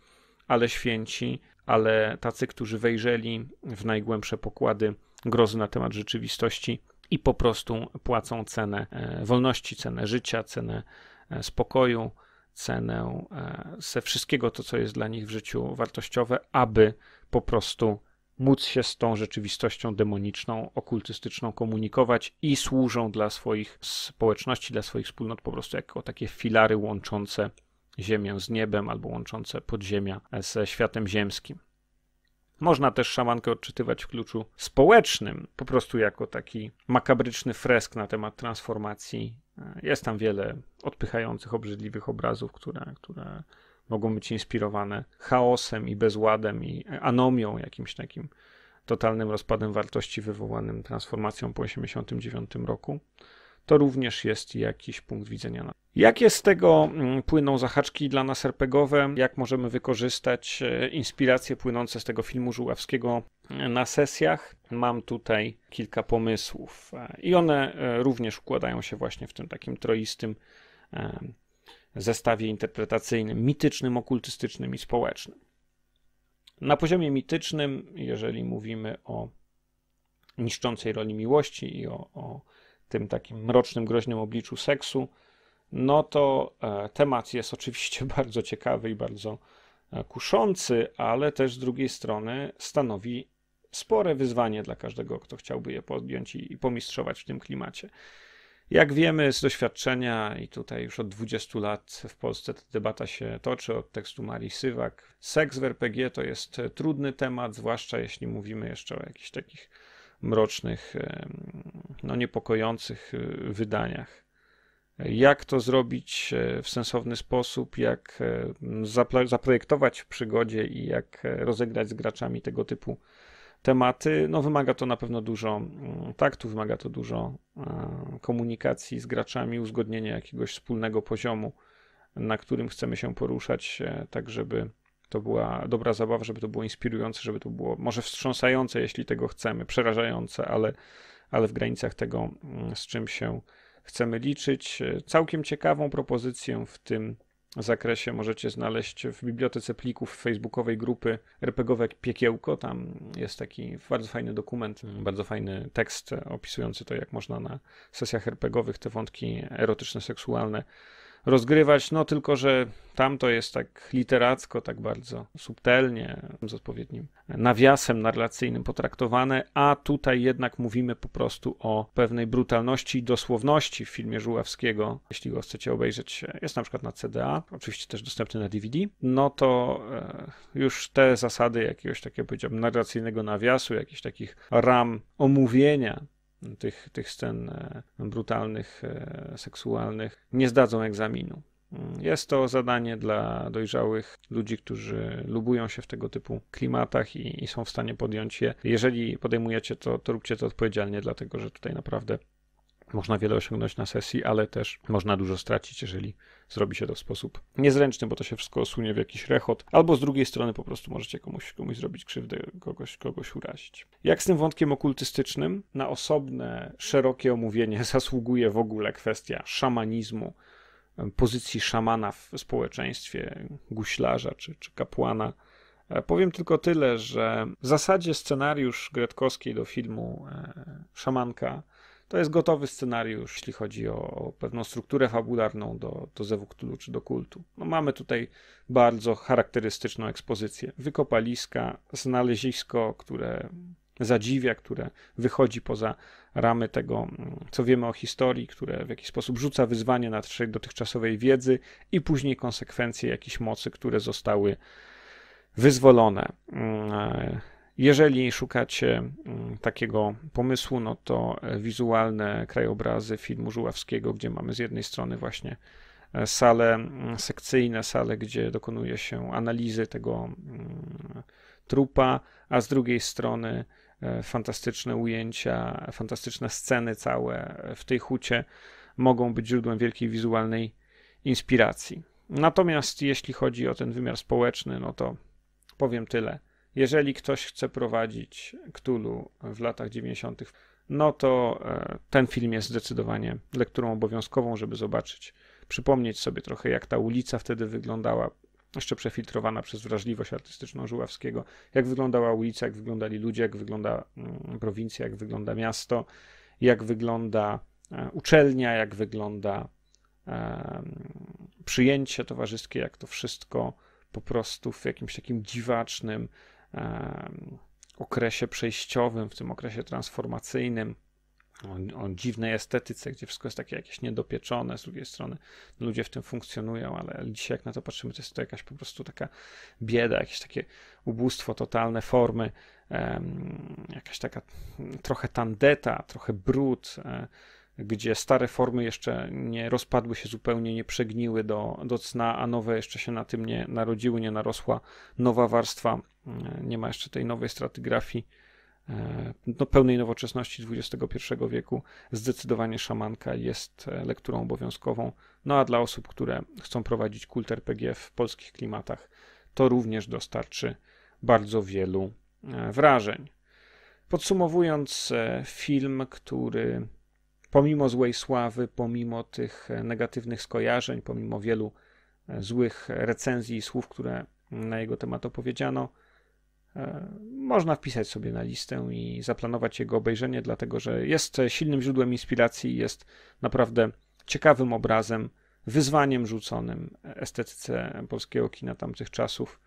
ale święci, ale tacy, którzy wejrzeli w najgłębsze pokłady grozy na temat rzeczywistości i po prostu płacą cenę e, wolności, cenę życia, cenę e, spokoju, cenę e, ze wszystkiego to, co jest dla nich w życiu wartościowe, aby po prostu móc się z tą rzeczywistością demoniczną, okultystyczną komunikować i służą dla swoich społeczności, dla swoich wspólnot po prostu jako takie filary łączące ziemię z niebem albo łączące podziemia ze światem ziemskim. Można też szamankę odczytywać w kluczu społecznym, po prostu jako taki makabryczny fresk na temat transformacji. Jest tam wiele odpychających, obrzydliwych obrazów, które, które mogą być inspirowane chaosem i bezładem i anomią, jakimś takim totalnym rozpadem wartości wywołanym transformacją po 1989 roku. To również jest jakiś punkt widzenia na Jakie z tego mm, płyną zahaczki dla nas RPGowe? Jak możemy wykorzystać e, inspiracje płynące z tego filmu Żuławskiego e, na sesjach? Mam tutaj kilka pomysłów e, i one również układają się właśnie w tym takim troistym zestawie interpretacyjnym, mitycznym, okultystycznym i społecznym. Na poziomie mitycznym, jeżeli mówimy o niszczącej roli miłości i o, o tym takim mrocznym, groźnym obliczu seksu, no to e, temat jest oczywiście bardzo ciekawy i bardzo e, kuszący, ale też z drugiej strony stanowi spore wyzwanie dla każdego, kto chciałby je podjąć i, i pomistrzować w tym klimacie. Jak wiemy z doświadczenia, i tutaj już od 20 lat w Polsce ta debata się toczy od tekstu Marii Sywak, seks w RPG to jest trudny temat, zwłaszcza jeśli mówimy jeszcze o jakichś takich mrocznych, no niepokojących y, wydaniach jak to zrobić e, w sensowny sposób, jak e, zaprojektować w przygodzie i jak e, rozegrać z graczami tego typu tematy. No, wymaga to na pewno dużo mm, taktu, wymaga to dużo komunikacji z graczami, uzgodnienia jakiegoś wspólnego poziomu, na którym chcemy się poruszać, tak żeby to była dobra zabawa, żeby to było inspirujące, żeby to było może wstrząsające, jeśli tego chcemy, przerażające, ale, ale w granicach tego, mm, z czym się chcemy liczyć. Całkiem ciekawą propozycję w tym zakresie możecie znaleźć w bibliotece plików facebookowej grupy RPGowe Piekiełko. Tam jest taki bardzo fajny dokument, bardzo fajny tekst opisujący to, jak można na sesjach RPGowych te wątki erotyczne, seksualne rozgrywać, no tylko, że tam to jest tak literacko, tak bardzo subtelnie, z odpowiednim nawiasem narracyjnym potraktowane, a tutaj jednak mówimy po prostu o pewnej brutalności i dosłowności w filmie Żuławskiego. Jeśli go chcecie obejrzeć, jest na przykład na CDA, oczywiście też dostępny na DVD, no to e, już te zasady jakiegoś takiego, powiedziałbym, narracyjnego nawiasu, jakichś takich ram omówienia tych, tych scen e, brutalnych, e, seksualnych, nie zdadzą egzaminu. Jest to zadanie dla dojrzałych ludzi, którzy lubują się w tego typu klimatach i, i, są w stanie podjąć je. Jeżeli podejmujecie to, to róbcie to odpowiedzialnie, dlatego że tutaj naprawdę można wiele osiągnąć na sesji, ale też można dużo stracić, jeżeli zrobi się to w sposób niezręczny, bo to się wszystko osunie w jakiś rechot, albo z drugiej strony po prostu możecie komuś, komuś zrobić krzywdę, kogoś, kogoś urazić. Jak z tym wątkiem okultystycznym? Na osobne, szerokie omówienie zasługuje w ogóle kwestia szamanizmu, pozycji szamana w społeczeństwie, guślarza czy, czy kapłana. E, powiem tylko tyle, że w zasadzie scenariusz Gretkowskiej do filmu e, Szamanka to jest gotowy scenariusz, jeśli chodzi o, o pewną strukturę fabularną do, do Zewuktulu czy do kultu. No mamy tutaj bardzo charakterystyczną ekspozycję. Wykopaliska, znalezisko, które zadziwia, które wychodzi poza ramy tego, co wiemy o historii, które w jakiś sposób rzuca wyzwanie na naszej dotychczasowej wiedzy i później konsekwencje jakichś mocy, które zostały wyzwolone. Mm, e, jeżeli szukacie mm, takiego pomysłu, no to e, wizualne krajobrazy filmu Żuławskiego, gdzie mamy z jednej strony właśnie e, sale mm, sekcyjne, sale, gdzie dokonuje się analizy tego mm, trupa, a z drugiej strony e, fantastyczne ujęcia, fantastyczne sceny całe w tej hucie mogą być źródłem wielkiej wizualnej inspiracji. Natomiast jeśli chodzi o ten wymiar społeczny, no to powiem tyle jeżeli ktoś chce prowadzić Ktulu w latach 90., no to e, ten film jest zdecydowanie lekturą obowiązkową, żeby zobaczyć, przypomnieć sobie trochę, jak ta ulica wtedy wyglądała, jeszcze przefiltrowana przez wrażliwość artystyczną Żuławskiego, jak wyglądała ulica, jak wyglądali ludzie, jak wygląda mm, prowincja, jak wygląda miasto, jak wygląda e, uczelnia, jak wygląda e, przyjęcie towarzyskie, jak to wszystko po prostu w jakimś takim dziwacznym, okresie przejściowym, w tym okresie transformacyjnym, o, o, dziwnej estetyce, gdzie wszystko jest takie jakieś niedopieczone, z drugiej strony ludzie w tym funkcjonują, ale dzisiaj jak na to patrzymy, to jest to jakaś po prostu taka bieda, jakieś takie ubóstwo, totalne formy, jakaś taka trochę tandeta, trochę brud, e, gdzie stare formy jeszcze nie rozpadły się zupełnie, nie przegniły do, do cna, a nowe jeszcze się na tym nie narodziły, nie narosła nowa warstwa E, nie ma jeszcze tej nowej stratygrafii, e, no, pełnej nowoczesności XXI wieku. Zdecydowanie szamanka jest e, lekturą obowiązkową. No a dla osób, które chcą prowadzić kult RPG w polskich klimatach, to również dostarczy bardzo wielu wrażeń. Podsumowując, film, który pomimo złej sławy, pomimo tych negatywnych skojarzeń, pomimo wielu złych recenzji i słów, które na jego temat opowiedziano, E, można wpisać sobie na listę i zaplanować jego obejrzenie, dlatego że jest silnym źródłem inspiracji, jest naprawdę ciekawym obrazem, wyzwaniem rzuconym estetyce polskiego kina tamtych czasów,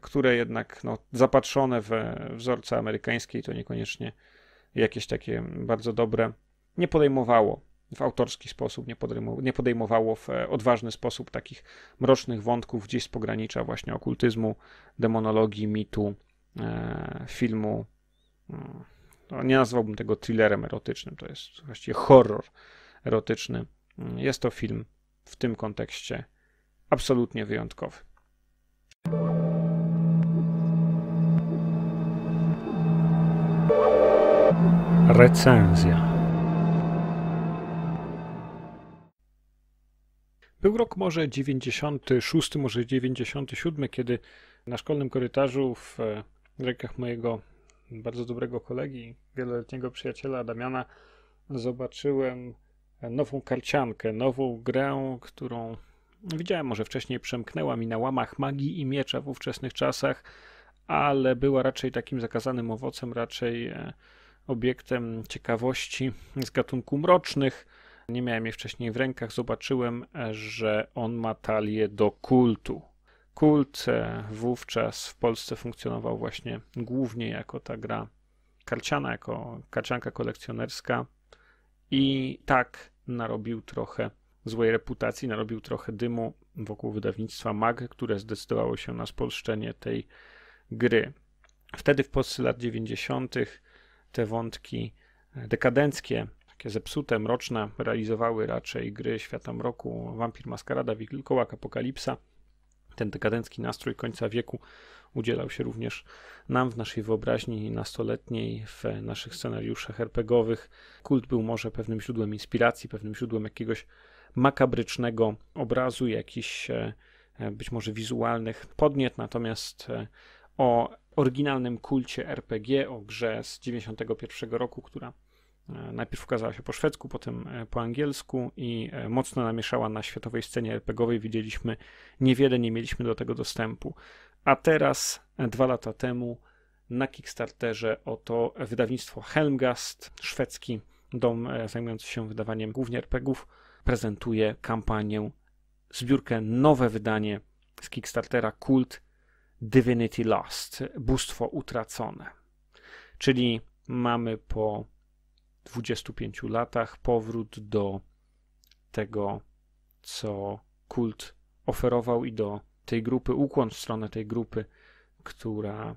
które jednak no, zapatrzone w wzorce amerykańskiej to niekoniecznie jakieś takie bardzo dobre nie podejmowało w autorski sposób, nie, podejmowało, nie podejmowało w odważny sposób takich mrocznych wątków gdzieś z pogranicza właśnie okultyzmu, demonologii, mitu, E, filmu. E, no, nie nazwałbym tego thrillerem erotycznym, to jest właściwie horror erotyczny. Jest to film w tym kontekście absolutnie wyjątkowy. Recenzja. Był rok może 96, może 97, kiedy na szkolnym korytarzu w w rękach mojego bardzo dobrego kolegi, wieloletniego przyjaciela Damiana, zobaczyłem nową karciankę, nową grę, którą widziałem może wcześniej, przemknęła mi na łamach magii i miecza w ówczesnych czasach, ale była raczej takim zakazanym owocem, raczej e, obiektem ciekawości z gatunku mrocznych. Nie miałem jej wcześniej w rękach, zobaczyłem, e, że on ma talię do kultu. Kult e, wówczas w Polsce funkcjonował właśnie głównie jako ta gra karciana, jako karcianka kolekcjonerska i tak narobił trochę złej reputacji, narobił trochę dymu wokół wydawnictwa MAG, które zdecydowało się na spolszczenie tej gry. Wtedy w Polsce lat 90. te wątki e, dekadenckie, takie zepsute, mroczne, realizowały raczej gry świata mroku, Wampir Maskarada, Wilkołak, Apokalipsa. Ten dekadencki nastrój końca wieku udzielał się również nam w naszej wyobraźni nastoletniej, w naszych scenariuszach RPGowych. Kult był może pewnym źródłem inspiracji, pewnym źródłem jakiegoś makabrycznego obrazu, jakiś e, e, być może wizualnych podniet, natomiast e, o oryginalnym kulcie RPG, o grze z 91 roku, która E, najpierw ukazała się po szwedzku, potem e, po angielsku i e, mocno namieszała na światowej scenie RPGowej. Widzieliśmy niewiele, nie mieliśmy do tego dostępu. A teraz, dwa lata temu, na Kickstarterze oto wydawnictwo Helmgast, szwedzki dom zajmujący się wydawaniem głównie RPGów, prezentuje kampanię, zbiórkę, nowe wydanie z Kickstartera Kult Divinity Lost, Bóstwo Utracone. Czyli mamy po 25 latach powrót do tego, co kult oferował i do tej grupy, ukłon w stronę tej grupy, która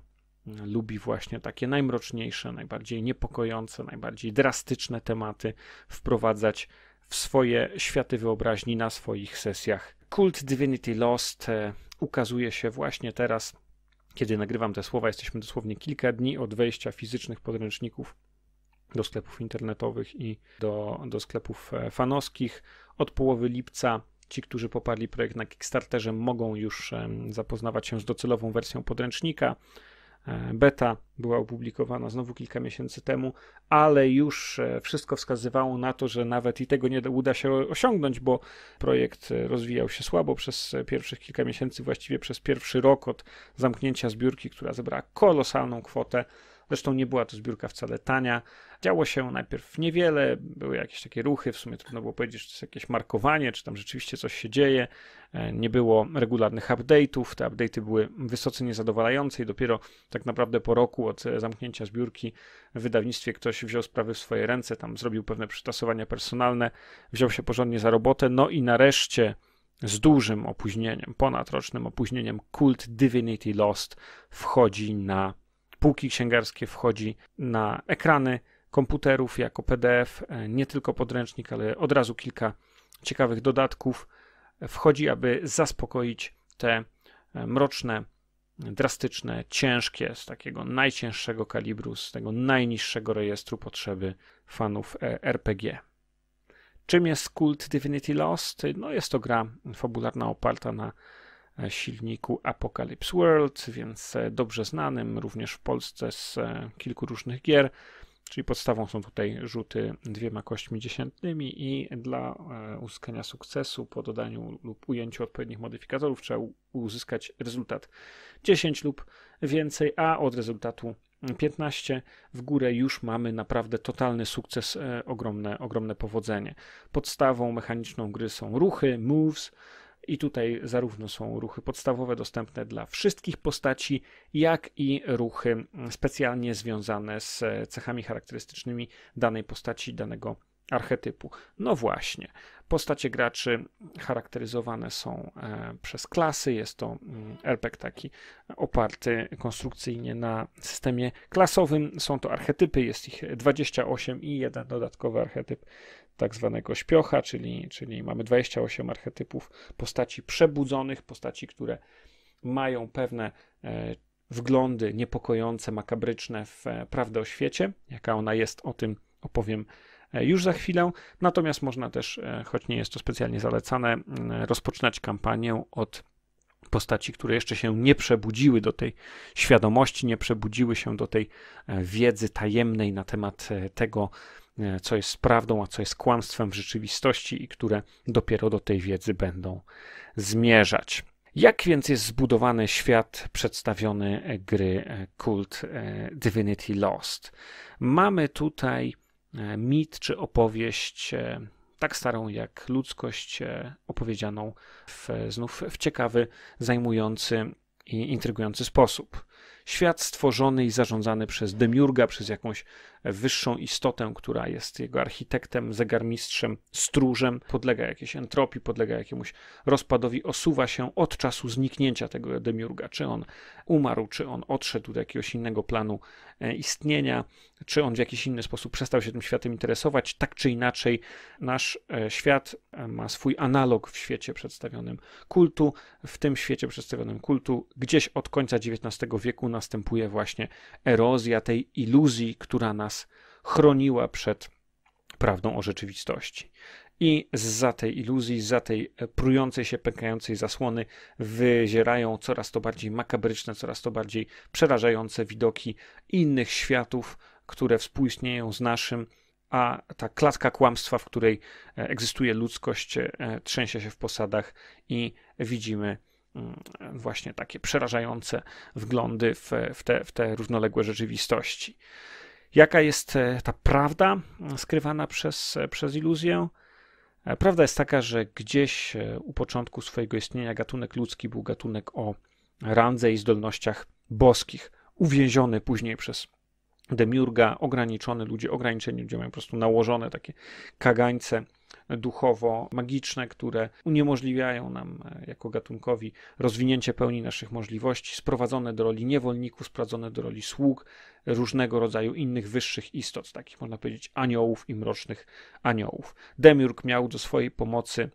lubi właśnie takie najmroczniejsze, najbardziej niepokojące, najbardziej drastyczne tematy wprowadzać w swoje światy wyobraźni na swoich sesjach. Kult Divinity Lost e, ukazuje się właśnie teraz, kiedy nagrywam te słowa. Jesteśmy dosłownie kilka dni od wejścia fizycznych podręczników do sklepów internetowych i do, do sklepów e, fanowskich. Od połowy lipca ci, którzy poparli projekt na Kickstarterze, mogą już e, zapoznawać się z docelową wersją podręcznika. E, beta była opublikowana znowu kilka miesięcy temu, ale już wszystko wskazywało na to, że nawet i tego nie uda się osiągnąć, bo projekt rozwijał się słabo przez pierwszych kilka miesięcy, właściwie przez pierwszy rok od zamknięcia zbiórki, która zebrała kolosalną kwotę Zresztą nie była to zbiórka wcale tania. Działo się najpierw niewiele, były jakieś takie ruchy, w sumie trudno było powiedzieć, czy to jest jakieś markowanie, czy tam rzeczywiście coś się dzieje. E, nie było regularnych update'ów, te update'y były wysoce niezadowalające i dopiero tak naprawdę po roku od e, zamknięcia zbiórki w wydawnictwie ktoś wziął sprawy w swoje ręce, tam zrobił pewne przytasowania personalne, wziął się porządnie za robotę, no i nareszcie z dużym opóźnieniem, ponadrocznym opóźnieniem, kult Divinity Lost wchodzi na półki księgarskie wchodzi na ekrany komputerów jako PDF, e, nie tylko podręcznik, ale od razu kilka ciekawych dodatków wchodzi, aby zaspokoić te e, mroczne, drastyczne, ciężkie, z takiego najcięższego kalibru, z tego najniższego rejestru potrzeby fanów e, RPG. Czym jest Cult Divinity Lost? No jest to gra fabularna oparta na E, silniku Apocalypse World, więc e, dobrze znanym również w Polsce z e, kilku różnych gier. Czyli podstawą są tutaj rzuty dwiema kośćmi dziesiętnymi i dla uzyskania sukcesu po dodaniu lub ujęciu odpowiednich modyfikatorów trzeba uzyskać rezultat 10 lub więcej, a od rezultatu 15 w górę już mamy naprawdę totalny sukces, ogromne, ogromne powodzenie. Podstawą mechaniczną gry są ruchy, moves, i tutaj zarówno są ruchy podstawowe dostępne dla wszystkich postaci, jak i ruchy mm, specjalnie związane z e, cechami charakterystycznymi danej postaci, danego archetypu. No właśnie, postacie graczy charakteryzowane są e, przez klasy. Jest to mm, RPG taki oparty konstrukcyjnie na systemie klasowym. Są to archetypy, jest ich 28 i jeden dodatkowy archetyp tak zwanego śpiocha, czyli, czyli mamy 28 archetypów postaci przebudzonych, postaci, które mają pewne e, wglądy niepokojące, makabryczne w e, prawdę o świecie. Jaka ona jest, o tym opowiem e, już za chwilę. Natomiast można też, choć nie jest to specjalnie zalecane, mm, rozpoczynać kampanię od postaci, które jeszcze się nie przebudziły do tej świadomości, nie przebudziły się do tej wiedzy tajemnej na temat tego, E, co jest prawdą, a co jest kłamstwem w rzeczywistości i które dopiero do tej wiedzy będą zmierzać. Jak więc jest zbudowany świat przedstawiony gry Cult e, e, Divinity Lost? Mamy tutaj mit czy opowieść tak starą jak ludzkość, opowiedzianą w, znów w ciekawy, zajmujący i intrygujący sposób. Świat stworzony i zarządzany przez demiurga, przez jakąś wyższą istotę, która jest jego architektem, zegarmistrzem, stróżem, podlega jakiejś entropii, podlega jakiemuś rozpadowi, osuwa się od czasu zniknięcia tego demiurga, czy on umarł, czy on odszedł do jakiegoś innego planu e, istnienia, czy on w jakiś inny sposób przestał się tym światem interesować, tak czy inaczej nasz e, świat e, ma swój analog w świecie przedstawionym kultu, w tym świecie przedstawionym kultu gdzieś od końca XIX wieku następuje właśnie erozja tej iluzji, która na nas chroniła przed prawdą o rzeczywistości. I za tej iluzji, za tej e, prującej się, pękającej zasłony wyzierają coraz to bardziej makabryczne, coraz to bardziej przerażające widoki innych światów, które współistnieją z naszym, a ta klatka kłamstwa, w której e, egzystuje ludzkość, e, trzęsie się w posadach i widzimy mm, właśnie takie przerażające wglądy w, w, te, w te równoległe rzeczywistości jaka jest e, ta prawda mm, skrywana przez, e, przez iluzję. E, prawda jest taka, że gdzieś u początku swojego istnienia gatunek ludzki był gatunek o randze i zdolnościach boskich, uwięziony później przez demiurga, ograniczony ludzie, ograniczeni ludzie mają po prostu nałożone takie kagańce duchowo-magiczne, które uniemożliwiają nam e, jako gatunkowi rozwinięcie pełni naszych możliwości, sprowadzone do roli niewolników, sprowadzone do roli sług różnego rodzaju innych wyższych istot, takich można powiedzieć aniołów i mrocznych aniołów. Demiurg miał do swojej pomocy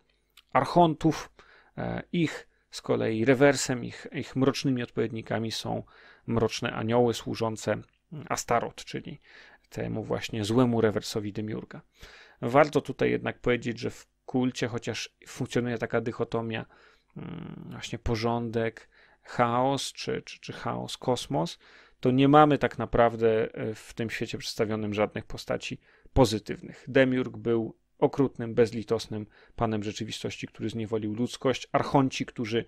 archontów, e, ich z kolei rewersem, ich, ich mrocznymi odpowiednikami są mroczne anioły służące mm, Astarot, czyli temu właśnie złemu rewersowi Demiurga. Warto tutaj jednak powiedzieć, że w kulcie, chociaż funkcjonuje taka dychotomia, mm, właśnie porządek, chaos czy, czy, czy chaos, kosmos, to nie mamy tak naprawdę e, w tym świecie przedstawionym żadnych postaci pozytywnych. Demiurg był okrutnym, bezlitosnym panem rzeczywistości, który zniewolił ludzkość. Archonci, którzy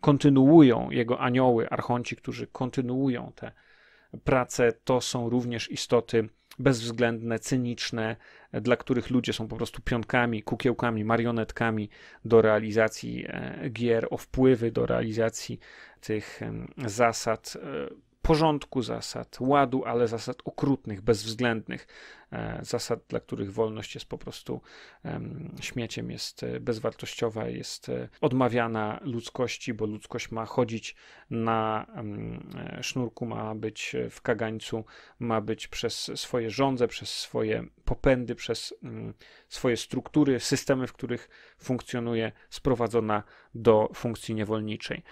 kontynuują, jego anioły, archonci, którzy kontynuują te prace to są również istoty bezwzględne, cyniczne, dla których ludzie są po prostu pionkami, kukiełkami, marionetkami do realizacji e, gier o wpływy, do realizacji tych zasad e, porządku zasad, ładu, ale zasad okrutnych, bezwzględnych, e, zasad, dla których wolność jest po prostu śmieciem, jest e, bezwartościowa, jest e, odmawiana ludzkości, bo ludzkość ma chodzić na sznurku, ma być w kagańcu, ma być przez swoje rządze, przez swoje popędy, przez swoje struktury, systemy, w których funkcjonuje, sprowadzona do funkcji niewolniczej.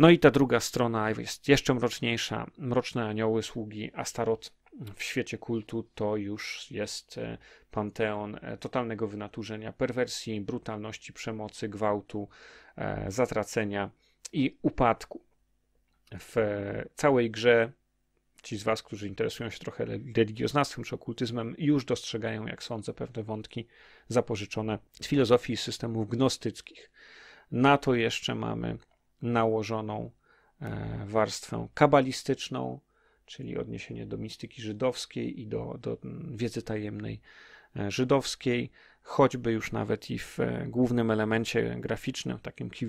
No i ta druga strona jest jeszcze mroczniejsza. Mroczne anioły, sługi Astarot w świecie kultu to już jest e, panteon e, totalnego wynaturzenia, perwersji, brutalności, przemocy, gwałtu, e, zatracenia i upadku. W całej grze ci z Was, którzy interesują się trochę religioznawstwem czy okultyzmem, już dostrzegają, jak sądzę, pewne wątki zapożyczone z filozofii i systemów gnostyckich. Na to jeszcze mamy nałożoną e, warstwę kabalistyczną, czyli odniesienie do mistyki żydowskiej i do, do wiedzy tajemnej e, żydowskiej, choćby już nawet i w e, głównym elemencie graficznym, w takim key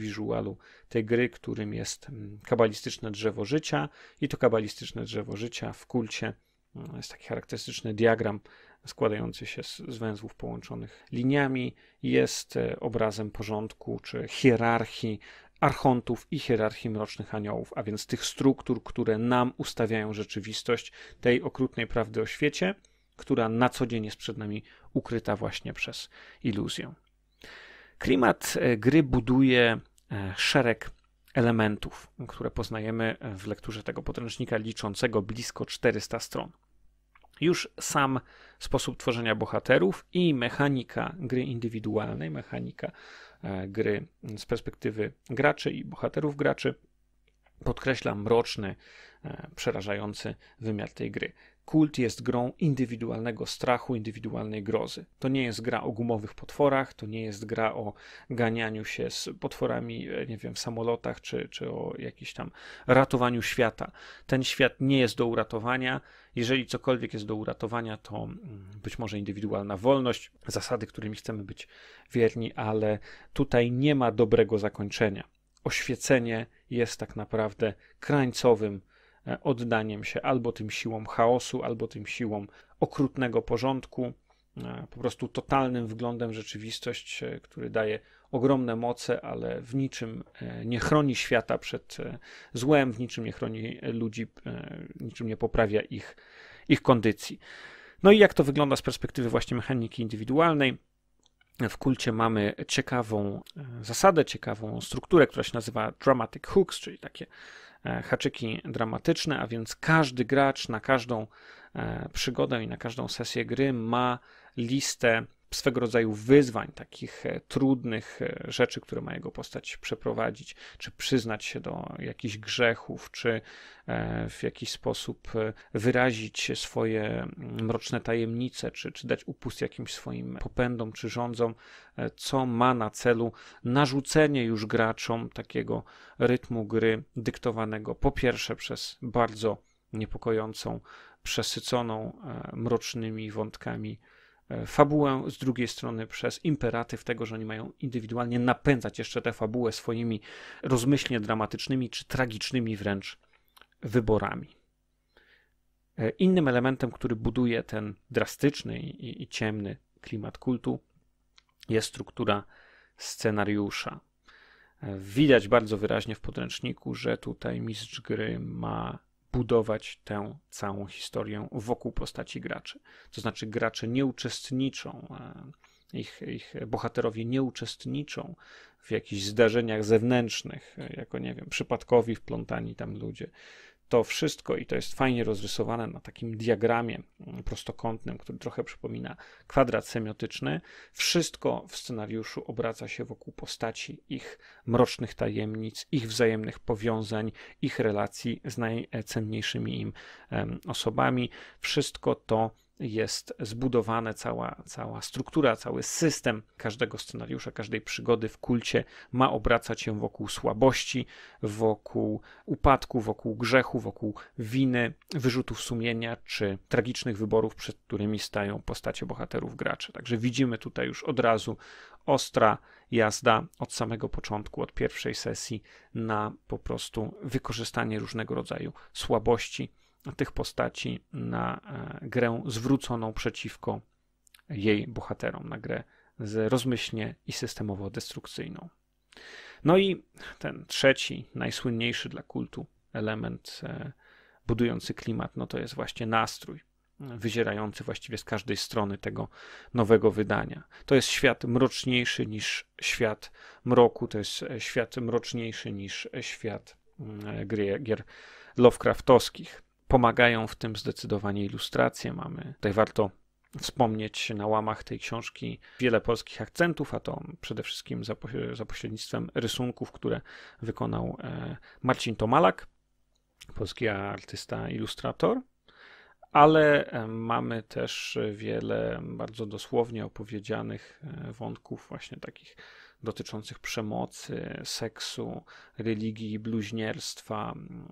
tej gry, którym jest mm, kabalistyczne drzewo życia i to kabalistyczne drzewo życia w kulcie mm, jest taki charakterystyczny diagram składający się z, węzłów połączonych liniami, jest obrazem porządku czy hierarchii archontów i hierarchii mrocznych aniołów, a więc tych struktur, które nam ustawiają rzeczywistość tej okrutnej prawdy o świecie, która na co dzień jest przed nami ukryta właśnie przez iluzję. Klimat e, gry buduje e, szereg elementów, które poznajemy w lekturze tego podręcznika liczącego blisko 400 stron. Już sam sposób tworzenia bohaterów i mechanika gry indywidualnej, mechanika e, gry z perspektywy graczy i bohaterów graczy podkreśla mroczny, e, przerażający wymiar tej gry. Kult jest grą indywidualnego strachu, indywidualnej grozy. To nie jest gra o gumowych potworach, to nie jest gra o ganianiu się z potworami, e, nie wiem, w samolotach, czy, czy o jakimś tam ratowaniu świata. Ten świat nie jest do uratowania, jeżeli cokolwiek jest do uratowania, to mm, być może indywidualna wolność, zasady, którymi chcemy być wierni, ale tutaj nie ma dobrego zakończenia. Oświecenie jest tak naprawdę krańcowym e, oddaniem się albo tym siłom chaosu, albo tym siłom okrutnego porządku, E, po prostu totalnym wglądem w rzeczywistość, e, który daje ogromne moce, ale w niczym e, nie chroni świata przed złem, w niczym nie chroni ludzi, w niczym nie poprawia ich, ich kondycji. No i jak to wygląda z perspektywy właśnie mechaniki indywidualnej? W kulcie mamy ciekawą zasadę, ciekawą strukturę, która się nazywa dramatic hooks, czyli takie haczyki dramatyczne, a więc każdy gracz na każdą przygodę i na każdą sesję gry ma listę swego rodzaju wyzwań, takich e, trudnych e, rzeczy, które ma jego postać przeprowadzić, czy przyznać się do jakichś grzechów, czy e, w jakiś sposób wyrazić swoje mm, mroczne tajemnice, czy, czy dać upust jakimś swoim popędom, czy rządzom, co ma na celu narzucenie już graczom takiego rytmu gry dyktowanego po pierwsze przez bardzo niepokojącą, przesyconą mrocznymi wątkami E, fabułę, z drugiej strony przez imperatyw tego, że oni mają indywidualnie napędzać jeszcze tę fabułę swoimi rozmyślnie dramatycznymi czy tragicznymi wręcz wyborami. E, innym elementem, który buduje ten drastyczny i, i ciemny klimat kultu, jest struktura scenariusza. E, widać bardzo wyraźnie w podręczniku, że tutaj mistrz gry ma budować tę całą historię wokół postaci graczy. To znaczy, gracze nie uczestniczą, e, ich, ich bohaterowie nie uczestniczą w jakichś zdarzeniach zewnętrznych, e, jako, nie wiem, przypadkowi wplątani tam ludzie, to wszystko i to jest fajnie rozrysowane na takim diagramie mm, prostokątnym, który trochę przypomina kwadrat semiotyczny. Wszystko w scenariuszu obraca się wokół postaci, ich mrocznych tajemnic, ich wzajemnych powiązań, ich relacji z najcenniejszymi im osobami. Wszystko to jest zbudowana cała, cała struktura, cały system każdego scenariusza, każdej przygody w kulcie ma obracać się wokół słabości, wokół upadku, wokół grzechu, wokół winy, wyrzutów sumienia czy tragicznych wyborów, przed którymi stają postacie bohaterów graczy. Także widzimy tutaj już od razu ostra jazda od samego początku, od pierwszej sesji na po prostu wykorzystanie różnego rodzaju słabości tych postaci na e, grę zwróconą przeciwko jej bohaterom, na grę z rozmyślnie i systemowo destrukcyjną. No i ten trzeci, najsłynniejszy dla kultu element e, budujący klimat, no to jest właśnie nastrój, wyzierający właściwie z każdej strony tego nowego wydania. To jest świat mroczniejszy niż świat mroku, to jest e, świat mroczniejszy niż świat mm, gry, gier Lovecraftowskich. Pomagają w tym zdecydowanie ilustracje. Mamy tutaj warto wspomnieć na łamach tej książki wiele polskich akcentów, a to przede wszystkim za, za pośrednictwem rysunków, które wykonał e, Marcin Tomalak, polski artysta, ilustrator. Ale e, mamy też wiele bardzo dosłownie opowiedzianych e, wątków, właśnie takich dotyczących przemocy, seksu, religii, bluźnierstwa, mm,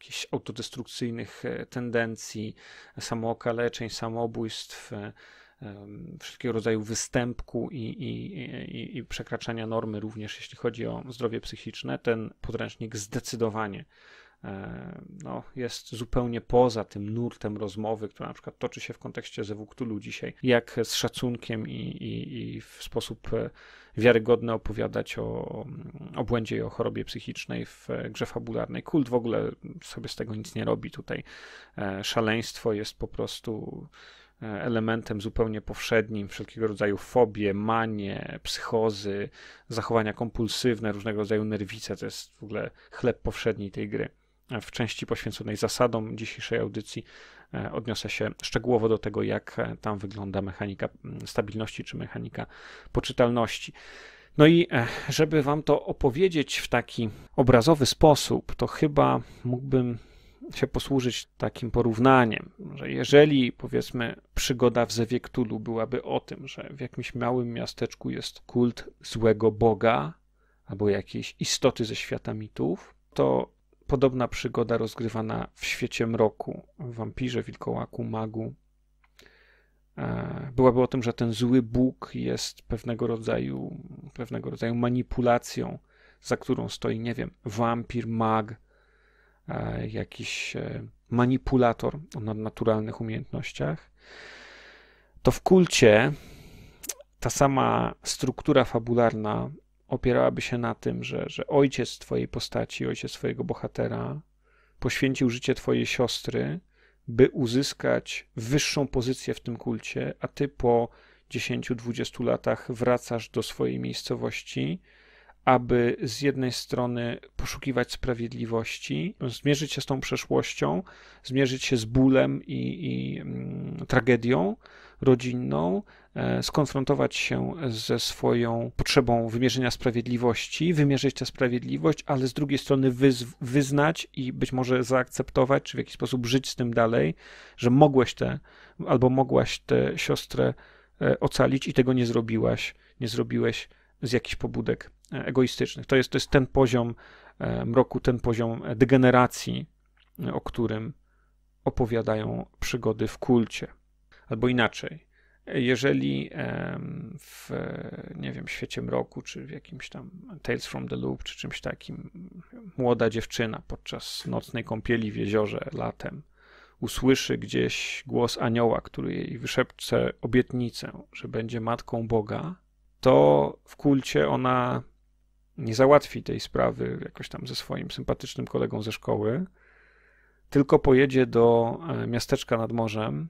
jakichś autodestrukcyjnych e, tendencji, samookaleczeń, samobójstw, e, wszelkiego rodzaju występku i, i, i, i przekraczania normy, również jeśli chodzi o zdrowie psychiczne, ten podręcznik zdecydowanie e, no, jest zupełnie poza tym nurtem rozmowy, która na przykład toczy się w kontekście ZWKTL dzisiaj, jak z szacunkiem i, i, i w sposób wiarygodne opowiadać o, o błędzie i o chorobie psychicznej w e, grze fabularnej. Kult w ogóle sobie z tego nic nie robi tutaj. E, szaleństwo jest po prostu e, elementem zupełnie powszednim, wszelkiego rodzaju fobie, manie, psychozy, zachowania kompulsywne, różnego rodzaju nerwice, to jest w ogóle chleb powszedni tej gry. W części poświęconej zasadom dzisiejszej audycji E, odniosę się szczegółowo do tego, jak e, tam wygląda mechanika stabilności czy mechanika poczytalności. No i e, żeby wam to opowiedzieć w taki obrazowy sposób, to chyba mógłbym się posłużyć takim porównaniem, że jeżeli powiedzmy przygoda w Zewie byłaby o tym, że w jakimś małym miasteczku jest kult złego boga albo jakiejś istoty ze świata mitów, to podobna przygoda rozgrywana w świecie mroku, wampirze, wilkołaku, magu. E, byłaby o tym, że ten zły Bóg jest pewnego rodzaju, pewnego rodzaju manipulacją, za którą stoi, nie wiem, wampir, mag, e, jakiś e, manipulator o nadnaturalnych umiejętnościach. To w kulcie ta sama struktura fabularna opierałaby się na tym, że, że ojciec twojej postaci, ojciec twojego bohatera poświęcił życie twojej siostry, by uzyskać wyższą pozycję w tym kulcie, a ty po 10-20 latach wracasz do swojej miejscowości, aby z jednej strony poszukiwać sprawiedliwości, zmierzyć się z tą przeszłością, zmierzyć się z bólem i, i mm, tragedią, rodzinną, e, skonfrontować się ze swoją potrzebą wymierzenia sprawiedliwości, wymierzyć tę sprawiedliwość, ale z drugiej strony wyznać i być może zaakceptować, czy w jakiś sposób żyć z tym dalej, że mogłeś tę albo mogłaś tę siostrę e, ocalić i tego nie zrobiłaś, nie zrobiłeś z jakichś pobudek e, egoistycznych. To jest, to jest ten poziom mroku, ten poziom degeneracji, o którym opowiadają przygody w kulcie albo inaczej. Jeżeli w, nie wiem, świecie mroku, czy w jakimś tam Tales from the Loop, czy czymś takim, młoda dziewczyna podczas nocnej kąpieli w jeziorze latem usłyszy gdzieś głos anioła, który jej wyszepce obietnicę, że będzie matką Boga, to w kulcie ona nie załatwi tej sprawy jakoś tam ze swoim sympatycznym kolegą ze szkoły, tylko pojedzie do e, miasteczka nad morzem,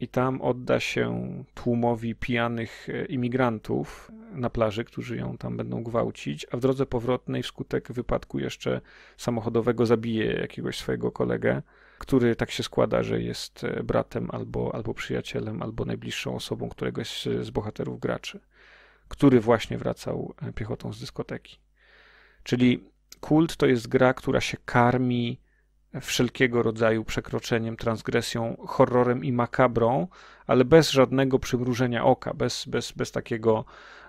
i tam odda się tłumowi pijanych e, imigrantów na plaży, którzy ją tam będą gwałcić, a w drodze powrotnej wskutek wypadku jeszcze samochodowego zabije jakiegoś swojego kolegę, który tak się składa, że jest e, bratem albo, albo przyjacielem, albo najbliższą osobą któregoś z bohaterów graczy, który właśnie wracał e, piechotą z dyskoteki. Czyli Kult to jest gra, która się karmi wszelkiego rodzaju przekroczeniem, transgresją, horrorem i makabrą, ale bez żadnego przymrużenia oka, bez, bez, bez takiego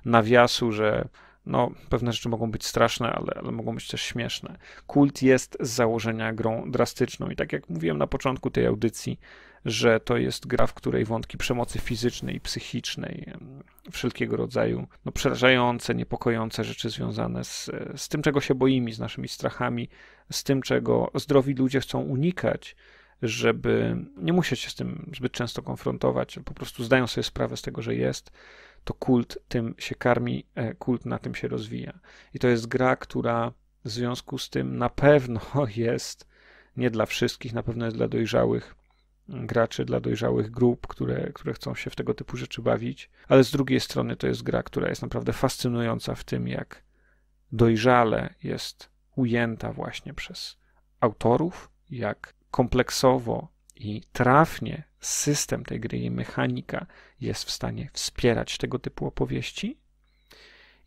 nawiasu, że no, pewne rzeczy mogą być straszne, ale, ale mogą być też śmieszne. Kult jest z założenia grą drastyczną i tak jak mówiłem na początku tej audycji, że to jest gra, w której wątki przemocy fizycznej i psychicznej, wszelkiego rodzaju no, przerażające, niepokojące rzeczy związane z, e, z tym, czego się boimy, z naszymi strachami, z tym, czego zdrowi ludzie chcą unikać, żeby nie musieć się z tym zbyt często konfrontować, po prostu zdają sobie sprawę z tego, że jest, to kult tym się karmi, e, kult na tym się rozwija. I to jest gra, która w związku z tym na pewno jest nie dla wszystkich, na pewno jest dla dojrzałych graczy, dla dojrzałych grup, które, które chcą się w tego typu rzeczy bawić, ale z drugiej strony to jest gra, która jest naprawdę fascynująca w tym, jak dojrzale jest ujęta właśnie przez autorów, jak kompleksowo i trafnie system tej gry i mechanika jest w stanie wspierać tego typu opowieści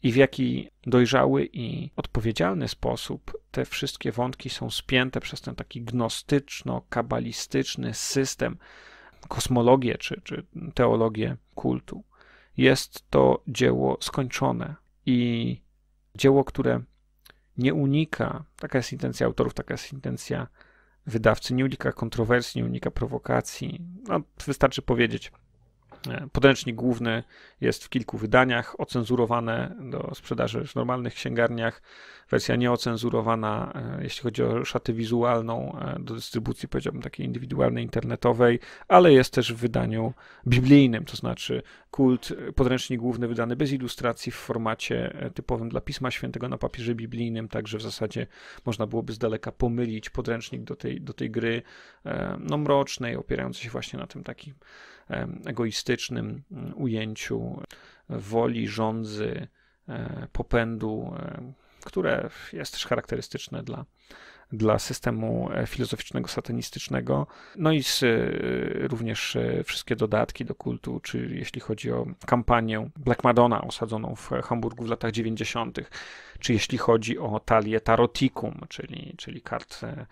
i w jaki dojrzały i odpowiedzialny sposób te wszystkie wątki są spięte przez ten taki gnostyczno-kabalistyczny system, kosmologię czy, czy teologię kultu. Jest to dzieło skończone i dzieło, które nie unika, taka jest intencja autorów, taka jest intencja wydawcy, nie unika kontrowersji, nie unika prowokacji. No, wystarczy powiedzieć, E, podręcznik główny jest w kilku wydaniach, ocenzurowane do sprzedaży w normalnych księgarniach. Wersja nieocenzurowana, e, jeśli chodzi o szatę wizualną, e, do dystrybucji, powiedziałbym, takiej indywidualnej, internetowej, ale jest też w wydaniu biblijnym, to znaczy kult, podręcznik główny wydany bez ilustracji w formacie typowym dla Pisma Świętego na papierze biblijnym, także w zasadzie można byłoby z daleka pomylić podręcznik do tej, do tej gry no, mrocznej, opierający się właśnie na tym takim egoistycznym mm, ujęciu woli, rządzy, e, popędu, e, które jest też charakterystyczne dla, dla systemu e, filozoficznego, satanistycznego. No i z, również wszystkie dodatki do kultu, czy jeśli chodzi o kampanię Black Madonna osadzoną w Hamburgu w latach 90., czy jeśli chodzi o talię Taroticum, czyli, czyli kartę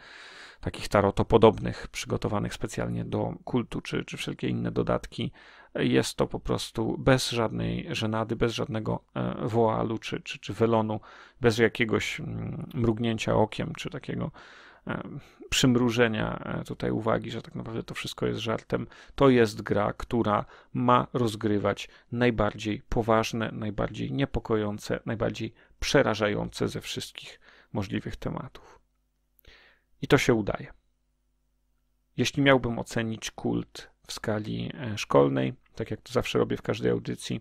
takich tarotopodobnych, przygotowanych specjalnie do kultu, czy, czy wszelkie inne dodatki. Jest to po prostu bez żadnej żenady, bez żadnego e, woalu czy, czy, czy welonu, bez jakiegoś mm, mrugnięcia okiem, czy takiego e, przymrużenia e, tutaj uwagi, że tak naprawdę to wszystko jest żartem. To jest gra, która ma rozgrywać najbardziej poważne, najbardziej niepokojące, najbardziej przerażające ze wszystkich możliwych tematów. I to się udaje. Jeśli miałbym ocenić kult w skali e, szkolnej, tak jak to zawsze robię w każdej audycji,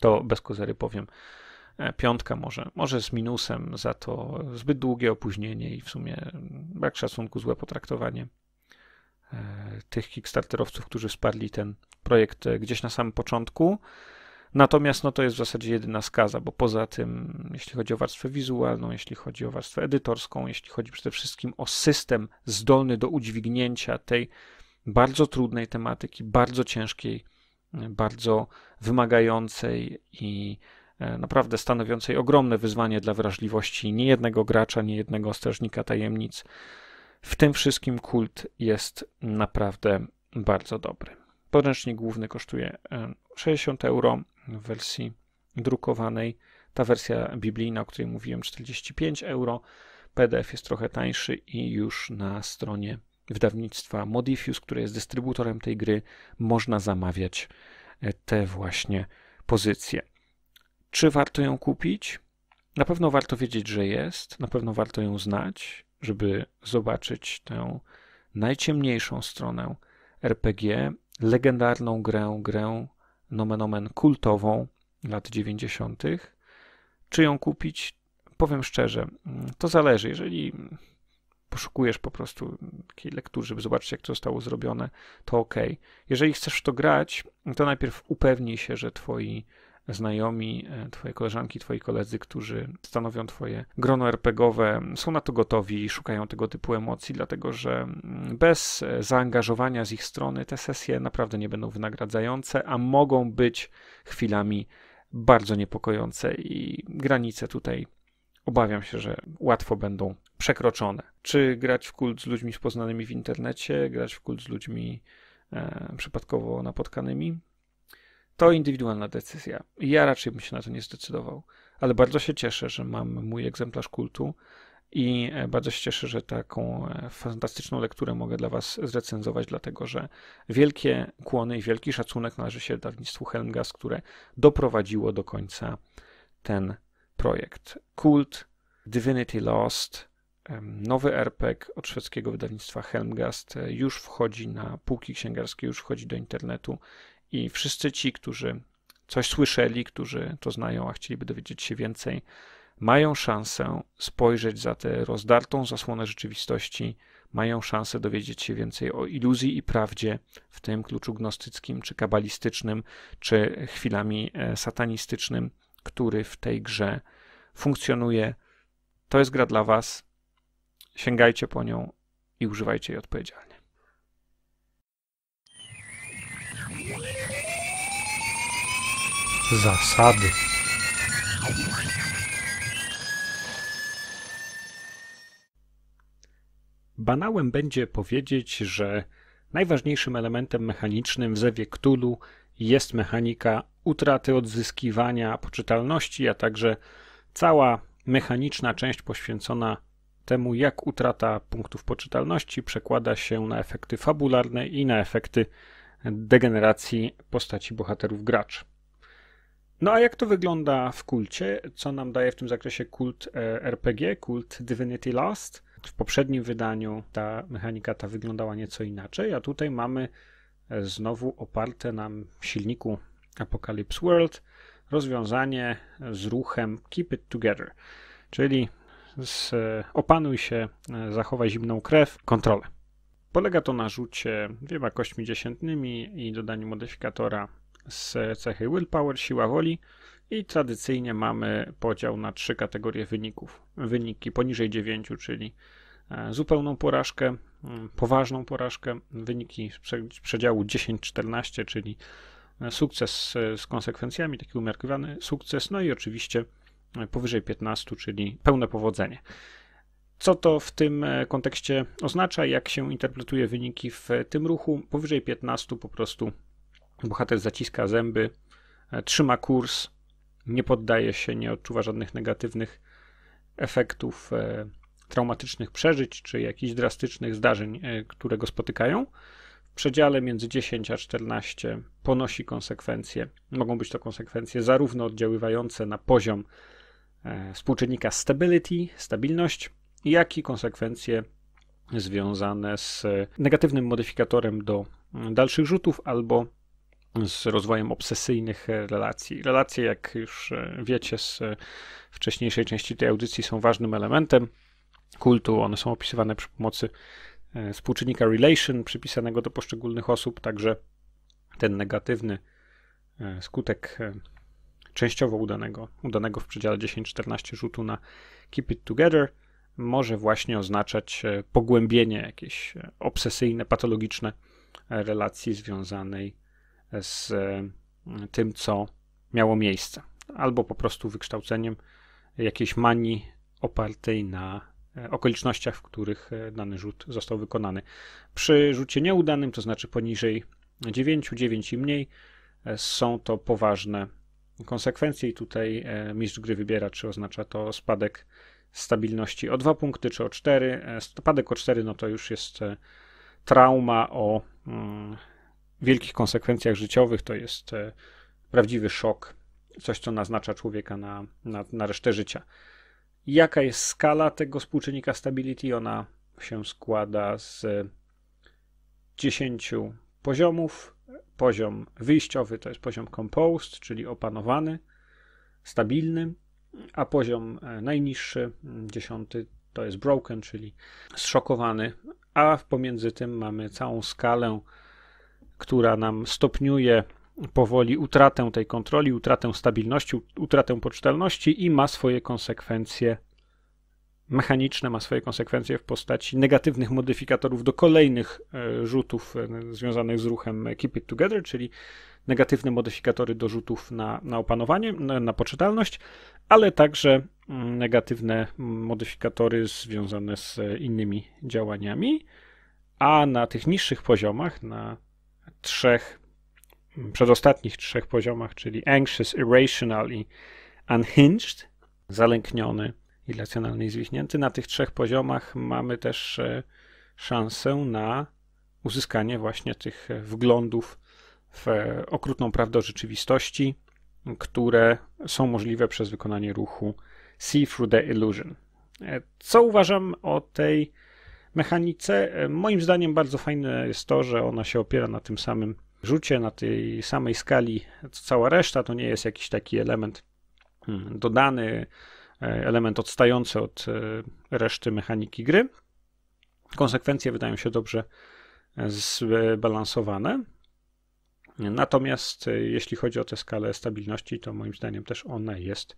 to bez kozery powiem e, piątka może, może z minusem za to e, zbyt długie opóźnienie i w sumie mm, brak szacunku, złe potraktowanie tych kickstarterowców, którzy wsparli ten projekt gdzieś na samym początku. Natomiast no, to jest w zasadzie jedyna skaza, bo poza tym, jeśli chodzi o warstwę wizualną, jeśli chodzi o warstwę edytorską, jeśli chodzi przede wszystkim o system zdolny do udźwignięcia tej bardzo trudnej tematyki, bardzo ciężkiej, bardzo wymagającej i e, naprawdę stanowiącej ogromne wyzwanie dla wrażliwości niejednego gracza, niejednego strażnika tajemnic. W tym wszystkim kult jest naprawdę bardzo dobry. Podręcznik główny kosztuje 60 e, euro, w wersji drukowanej. Ta wersja biblijna, o której mówiłem, 45 euro. PDF jest trochę tańszy i już na stronie wydawnictwa Modifius, które jest dystrybutorem tej gry, można zamawiać e, te właśnie pozycje. Czy warto ją kupić? Na pewno warto wiedzieć, że jest, na pewno warto ją znać, żeby zobaczyć tę najciemniejszą stronę RPG, legendarną grę, grę, nomen omen kultową lat 90. Czy ją kupić? Powiem szczerze, mm, to zależy. Jeżeli poszukujesz po prostu takiej lektury, żeby zobaczyć, jak to zostało zrobione, to ok. Jeżeli chcesz w to grać, to najpierw upewnij się, że twoi znajomi, e, twoje koleżanki, twoi koledzy, którzy stanowią twoje grono RPGowe, są na to gotowi, szukają tego typu emocji, dlatego że mm, bez e, zaangażowania z ich strony te sesje naprawdę nie będą wynagradzające, a mogą być chwilami bardzo niepokojące i granice tutaj obawiam się, że łatwo będą przekroczone. Czy grać w kult z ludźmi poznanymi w internecie, grać w kult z ludźmi e, przypadkowo napotkanymi? To indywidualna decyzja. Ja raczej bym się na to nie zdecydował. Ale bardzo się cieszę, że mam mój egzemplarz kultu i e, bardzo się cieszę, że taką e, fantastyczną lekturę mogę dla Was zrecenzować, dlatego że wielkie kłony i wielki szacunek należy się dawnictwu Helmgas, które doprowadziło do końca ten projekt. Kult, Divinity Lost, nowy RPG od szwedzkiego wydawnictwa Helmgast e, już wchodzi na półki księgarskie, już wchodzi do internetu i wszyscy ci, którzy coś słyszeli, którzy to znają, a chcieliby dowiedzieć się więcej, mają szansę spojrzeć za tę rozdartą zasłonę rzeczywistości, mają szansę dowiedzieć się więcej o iluzji i prawdzie w tym kluczu gnostyckim, czy kabalistycznym, czy chwilami e, satanistycznym, który w tej grze funkcjonuje. To jest gra dla Was. Sięgajcie po nią i używajcie jej odpowiedzialnie. zasady. Banałem będzie powiedzieć, że najważniejszym elementem mechanicznym w zewie Ktulu jest mechanika utraty odzyskiwania poczytalności, a także cała mechaniczna część poświęcona temu, jak utrata punktów poczytalności przekłada się na efekty fabularne i na efekty degeneracji postaci bohaterów graczy. No a jak to wygląda w kulcie? Co nam daje w tym zakresie kult e, RPG, kult Divinity Last? W poprzednim wydaniu ta mechanika ta wyglądała nieco inaczej, a tutaj mamy e, znowu oparte na silniku Apocalypse World rozwiązanie z ruchem Keep It Together, czyli z, e, opanuj się, zachowaj zimną krew, kontrolę. Polega to na rzucie dwiema kośćmi dziesiętnymi i dodaniu modyfikatora z cechy willpower, siła woli i tradycyjnie mamy podział na trzy kategorie wyników. Wyniki poniżej 9, czyli e, zupełną porażkę, mm, poważną porażkę, wyniki z przedziału 10-14, czyli e, sukces e, z konsekwencjami, taki umiarkowany sukces, no i oczywiście powyżej 15, czyli pełne powodzenie. Co to w tym kontekście oznacza, jak się interpretuje wyniki w tym ruchu? Powyżej 15 po prostu Bohater zaciska zęby, e, trzyma kurs, nie poddaje się, nie odczuwa żadnych negatywnych efektów e, traumatycznych przeżyć czy jakichś drastycznych zdarzeń, e, które go spotykają. W przedziale między 10 a 14 ponosi konsekwencje. Mogą być to konsekwencje zarówno oddziaływające na poziom współczynnika stability, stabilność, jak i konsekwencje związane z negatywnym modyfikatorem do dalszych rzutów albo z rozwojem obsesyjnych e, relacji. Relacje, jak już e, wiecie z e, wcześniejszej części tej audycji, są ważnym elementem kultu. One są opisywane przy pomocy współczynnika relation przypisanego do poszczególnych osób, także ten negatywny skutek częściowo udanego, udanego w przedziale 10-14 rzutu na Keep It Together może właśnie oznaczać pogłębienie jakieś obsesyjne, patologiczne relacji związanej z e, tym, co miało miejsce, albo po prostu wykształceniem jakiejś manii opartej na e, okolicznościach, w których e, dany rzut został wykonany. Przy rzucie nieudanym, to znaczy poniżej 9, 9 i mniej, są to poważne konsekwencje i tutaj mistrz gry wybiera, czy oznacza to spadek stabilności o 2 punkty, czy o 4. Spadek o 4 no to już jest trauma o mm, wielkich konsekwencjach życiowych to jest e, prawdziwy szok, coś, co naznacza człowieka na, na, na resztę życia. Jaka jest skala tego współczynnika stability? Ona się składa z 10 e, poziomów. Poziom wyjściowy to jest poziom composed, czyli opanowany, stabilny, a poziom e, najniższy, dziesiąty, to jest broken, czyli zszokowany, a pomiędzy tym mamy całą skalę która nam stopniuje powoli utratę tej kontroli, utratę stabilności, utratę poczytalności i ma swoje konsekwencje mechaniczne, ma swoje konsekwencje w postaci negatywnych modyfikatorów do kolejnych e, rzutów e, związanych z ruchem Keep It Together, czyli negatywne modyfikatory do rzutów na, na opanowanie, na, na poczytalność, ale także mm, negatywne mm, modyfikatory związane z e, innymi działaniami, a na tych niższych poziomach, na trzech, przedostatnich trzech poziomach, czyli anxious, irrational i unhinged, zalękniony i racjonalny i zwichnięty. Na tych trzech poziomach mamy też e, szansę na uzyskanie właśnie tych e, wglądów w e, okrutną prawdę rzeczywistości, które są możliwe przez wykonanie ruchu See Through the Illusion. Co uważam o tej mechanice. E, moim zdaniem bardzo fajne jest to, że ona się opiera na tym samym rzucie, na tej samej skali co cała reszta. To nie jest jakiś taki element hmm, dodany, e, element odstający od e, reszty mechaniki gry. Konsekwencje wydają się dobrze zbalansowane. Natomiast jeśli chodzi o tę skalę stabilności, to moim zdaniem też ona jest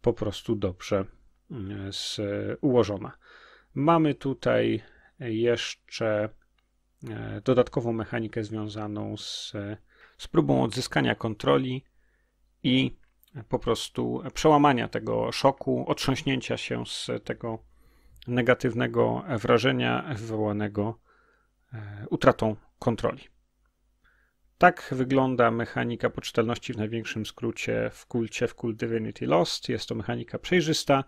po prostu dobrze mm, ułożona. Mamy tutaj jeszcze e, dodatkową mechanikę związaną z, z próbą odzyskania kontroli i po prostu przełamania tego szoku, otrząśnięcia się z tego negatywnego wrażenia wywołanego e, utratą kontroli. Tak wygląda mechanika poczytalności w największym skrócie w kulcie w Cult Divinity Lost. Jest to mechanika przejrzysta,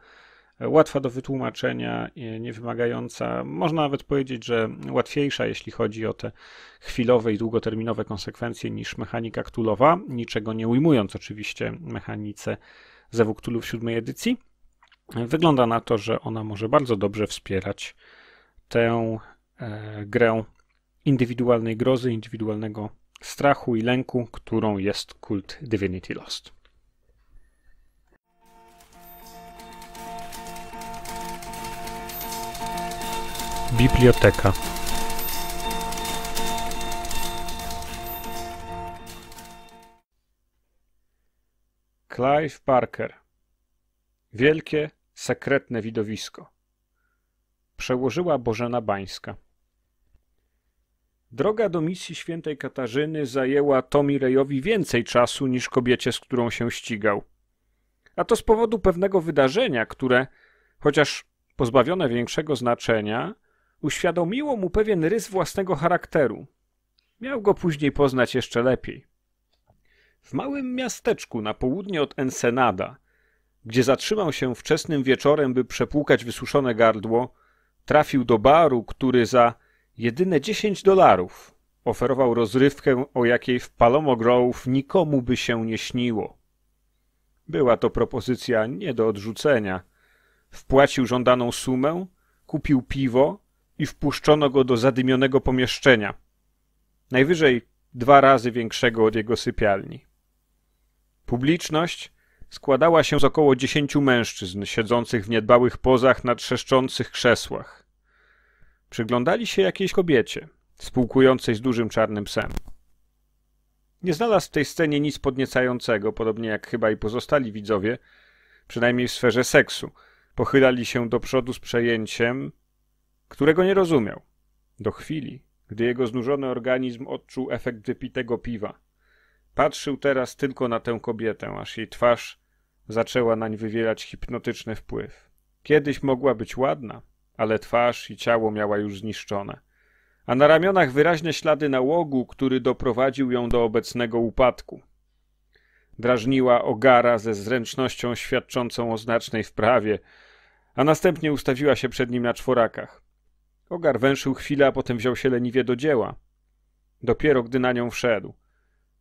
łatwa do wytłumaczenia, e, niewymagająca, można nawet powiedzieć, że łatwiejsza, jeśli chodzi o te chwilowe i długoterminowe konsekwencje niż mechanika ktulowa, niczego nie ujmując oczywiście mechanice zewu ktulów siódmej edycji. Wygląda na to, że ona może bardzo dobrze wspierać tę e, grę indywidualnej grozy, indywidualnego strachu i lęku, którą jest kult Divinity Lost. biblioteka Clive Parker Wielkie, sekretne widowisko Przełożyła Bożena Bańska Droga do misji świętej Katarzyny zajęła Tomi Rejowi więcej czasu niż kobiecie, z którą się ścigał. A to z powodu pewnego wydarzenia, które, chociaż pozbawione większego znaczenia, uświadomiło mu pewien rys własnego charakteru. Miał go później poznać jeszcze lepiej. W małym miasteczku na południe od Ensenada, gdzie zatrzymał się wczesnym wieczorem, by przepłukać wysuszone gardło, trafił do baru, który za jedyne 10 dolarów oferował rozrywkę, o jakiej w Palomo Grove nikomu by się nie śniło. Była to propozycja nie do odrzucenia. Wpłacił żądaną sumę, kupił piwo, i wpuszczono go do zadymionego pomieszczenia, najwyżej dwa razy większego od jego sypialni. Publiczność składała się z około dziesięciu mężczyzn siedzących w niedbałych pozach na trzeszczących krzesłach. Przyglądali się jakiejś kobiecie, spółkującej z dużym czarnym psem. Nie znalazł w tej scenie nic podniecającego, podobnie jak chyba i pozostali widzowie, przynajmniej w sferze seksu. Pochylali się do przodu z przejęciem, którego nie rozumiał. Do chwili, gdy jego znużony organizm odczuł efekt wypitego piwa. Patrzył teraz tylko na tę kobietę, aż jej twarz zaczęła nań wywierać hipnotyczny wpływ. Kiedyś mogła być ładna, ale twarz i ciało miała już zniszczone, a na ramionach wyraźne ślady nałogu, który doprowadził ją do obecnego upadku. Drażniła ogara ze zręcznością świadczącą o znacznej wprawie, a następnie ustawiła się przed nim na czworakach. Ogar węszył chwilę, a potem wziął się leniwie do dzieła. Dopiero gdy na nią wszedł.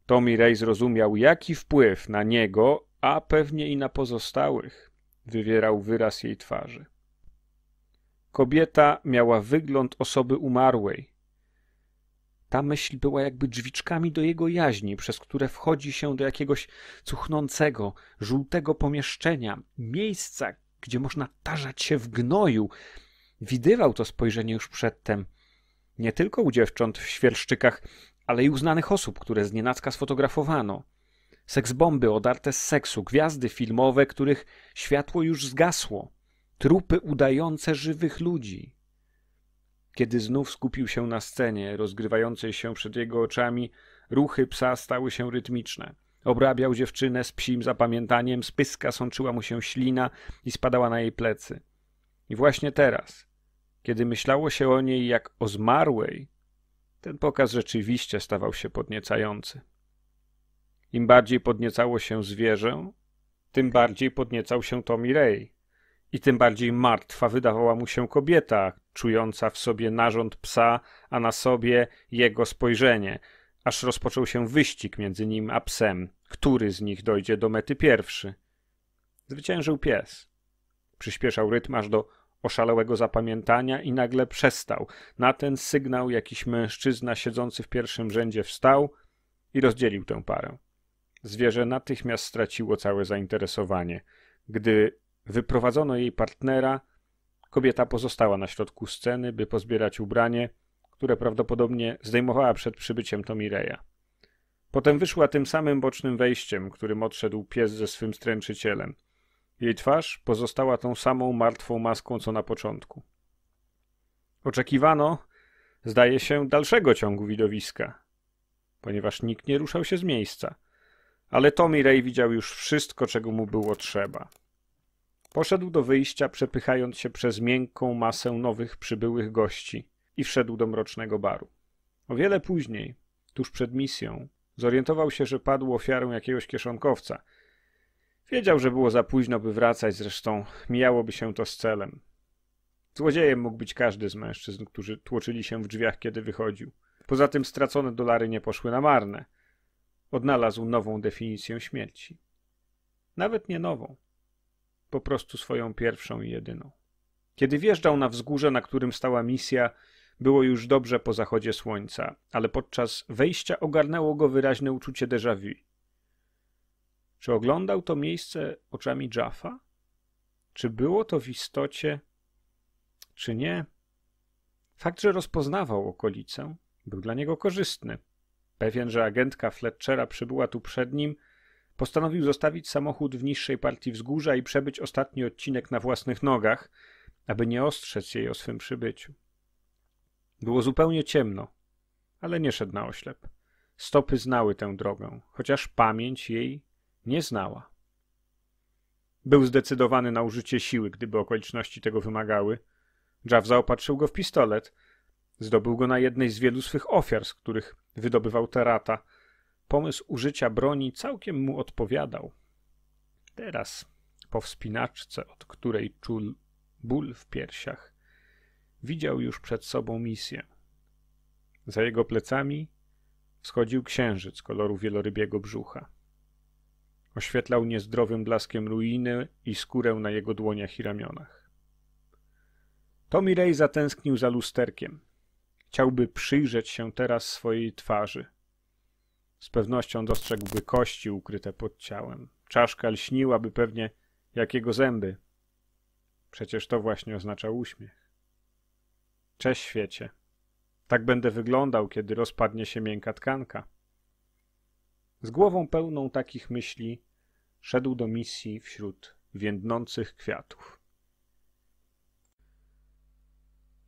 Tommy Ray zrozumiał, jaki wpływ na niego, a pewnie i na pozostałych, wywierał wyraz jej twarzy. Kobieta miała wygląd osoby umarłej. Ta myśl była jakby drzwiczkami do jego jaźni, przez które wchodzi się do jakiegoś cuchnącego, żółtego pomieszczenia, miejsca, gdzie można tarzać się w gnoju, widywał to spojrzenie już przedtem. Nie tylko u dziewcząt w świerszczykach, ale i u znanych osób, które z nienacka sfotografowano. Seksbomby odarte z seksu, gwiazdy filmowe, których światło już zgasło, trupy udające żywych ludzi. Kiedy znów skupił się na scenie, rozgrywającej się przed jego oczami, ruchy psa stały się rytmiczne. Obrabiał dziewczynę z psim zapamiętaniem, z pyska sączyła mu się ślina i spadała na jej plecy. I właśnie teraz, kiedy myślało się o niej jak o zmarłej, ten pokaz rzeczywiście stawał się podniecający. Im bardziej podniecało się zwierzę, tym bardziej podniecał się Tommy Ray. I tym bardziej martwa wydawała mu się kobieta, czująca w sobie narząd psa, a na sobie jego spojrzenie, aż rozpoczął się wyścig między nim a psem, który z nich dojdzie do mety pierwszy. Zwyciężył pies. Przyspieszał rytm aż do oszalałego zapamiętania i nagle przestał. Na ten sygnał jakiś mężczyzna siedzący w pierwszym rzędzie wstał i rozdzielił tę parę. Zwierzę natychmiast straciło całe zainteresowanie. Gdy wyprowadzono jej partnera, kobieta pozostała na środku sceny, by pozbierać ubranie, które prawdopodobnie zdejmowała przed przybyciem Tomireya. Potem wyszła tym samym bocznym wejściem, którym odszedł pies ze swym stręczycielem – jej twarz pozostała tą samą martwą maską co na początku. Oczekiwano, zdaje się, dalszego ciągu widowiska, ponieważ nikt nie ruszał się z miejsca. Ale Tommy Ray widział już wszystko, czego mu było trzeba. Poszedł do wyjścia, przepychając się przez miękką masę nowych przybyłych gości i wszedł do mrocznego baru. O wiele później, tuż przed misją, zorientował się, że padł ofiarą jakiegoś kieszonkowca – Wiedział, że było za późno, by wracać, zresztą mijałoby się to z celem. Złodziejem mógł być każdy z mężczyzn, którzy tłoczyli się w drzwiach, kiedy wychodził. Poza tym stracone dolary nie poszły na marne. Odnalazł nową definicję śmierci. Nawet nie nową. Po prostu swoją pierwszą i jedyną. Kiedy wjeżdżał na wzgórze, na którym stała misja, było już dobrze po zachodzie słońca, ale podczas wejścia ogarnęło go wyraźne uczucie déjà vu. Czy oglądał to miejsce oczami Jaffa? Czy było to w istocie, czy nie? Fakt, że rozpoznawał okolicę, był dla niego korzystny. Pewien, że agentka Fletchera przybyła tu przed nim, postanowił zostawić samochód w niższej partii wzgórza i przebyć ostatni odcinek na własnych nogach, aby nie ostrzec jej o swym przybyciu. Było zupełnie ciemno, ale nie szedł na oślep. Stopy znały tę drogę, chociaż pamięć jej nie znała. Był zdecydowany na użycie siły, gdyby okoliczności tego wymagały. Jaw zaopatrzył go w pistolet. Zdobył go na jednej z wielu swych ofiar, z których wydobywał terata. Pomysł użycia broni całkiem mu odpowiadał. Teraz, po wspinaczce, od której czuł ból w piersiach, widział już przed sobą misję. Za jego plecami wschodził księżyc koloru wielorybiego brzucha oświetlał niezdrowym blaskiem ruiny i skórę na jego dłoniach i ramionach. Tommy Ray zatęsknił za lusterkiem. Chciałby przyjrzeć się teraz swojej twarzy. Z pewnością dostrzegłby kości ukryte pod ciałem. Czaszka lśniłaby pewnie jak jego zęby. Przecież to właśnie oznacza uśmiech. Cześć świecie. Tak będę wyglądał, kiedy rozpadnie się miękka tkanka. Z głową pełną takich myśli Szedł do misji wśród więdnących kwiatów.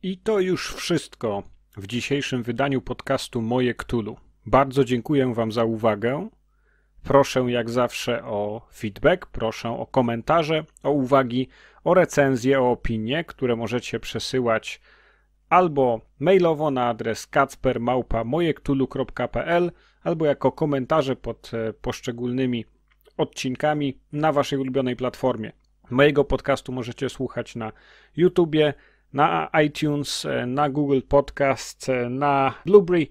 I to już wszystko w dzisiejszym wydaniu podcastu Moje Ktulu. Bardzo dziękuję Wam za uwagę. Proszę jak zawsze o feedback, proszę o komentarze, o uwagi, o recenzje, o opinie, które możecie przesyłać albo mailowo na adres kacpermałpa.mojektulu.pl albo jako komentarze pod e, poszczególnymi odcinkami na waszej ulubionej platformie. Mojego podcastu możecie słuchać na YouTubie, na iTunes, na Google Podcast, na Blueberry,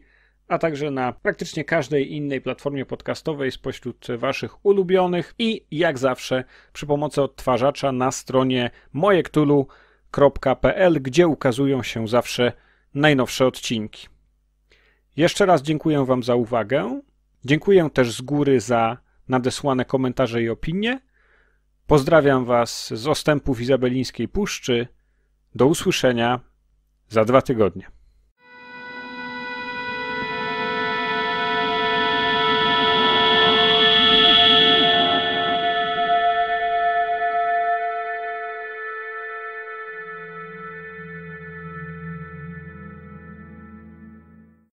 a także na praktycznie każdej innej platformie podcastowej spośród Waszych ulubionych i jak zawsze przy pomocy odtwarzacza na stronie mojektulu.pl, gdzie ukazują się zawsze najnowsze odcinki. Jeszcze raz dziękuję Wam za uwagę. Dziękuję też z góry za nadesłane komentarze i opinie. Pozdrawiam Was z ostępów Izabelińskiej Puszczy. Do usłyszenia za dwa tygodnie.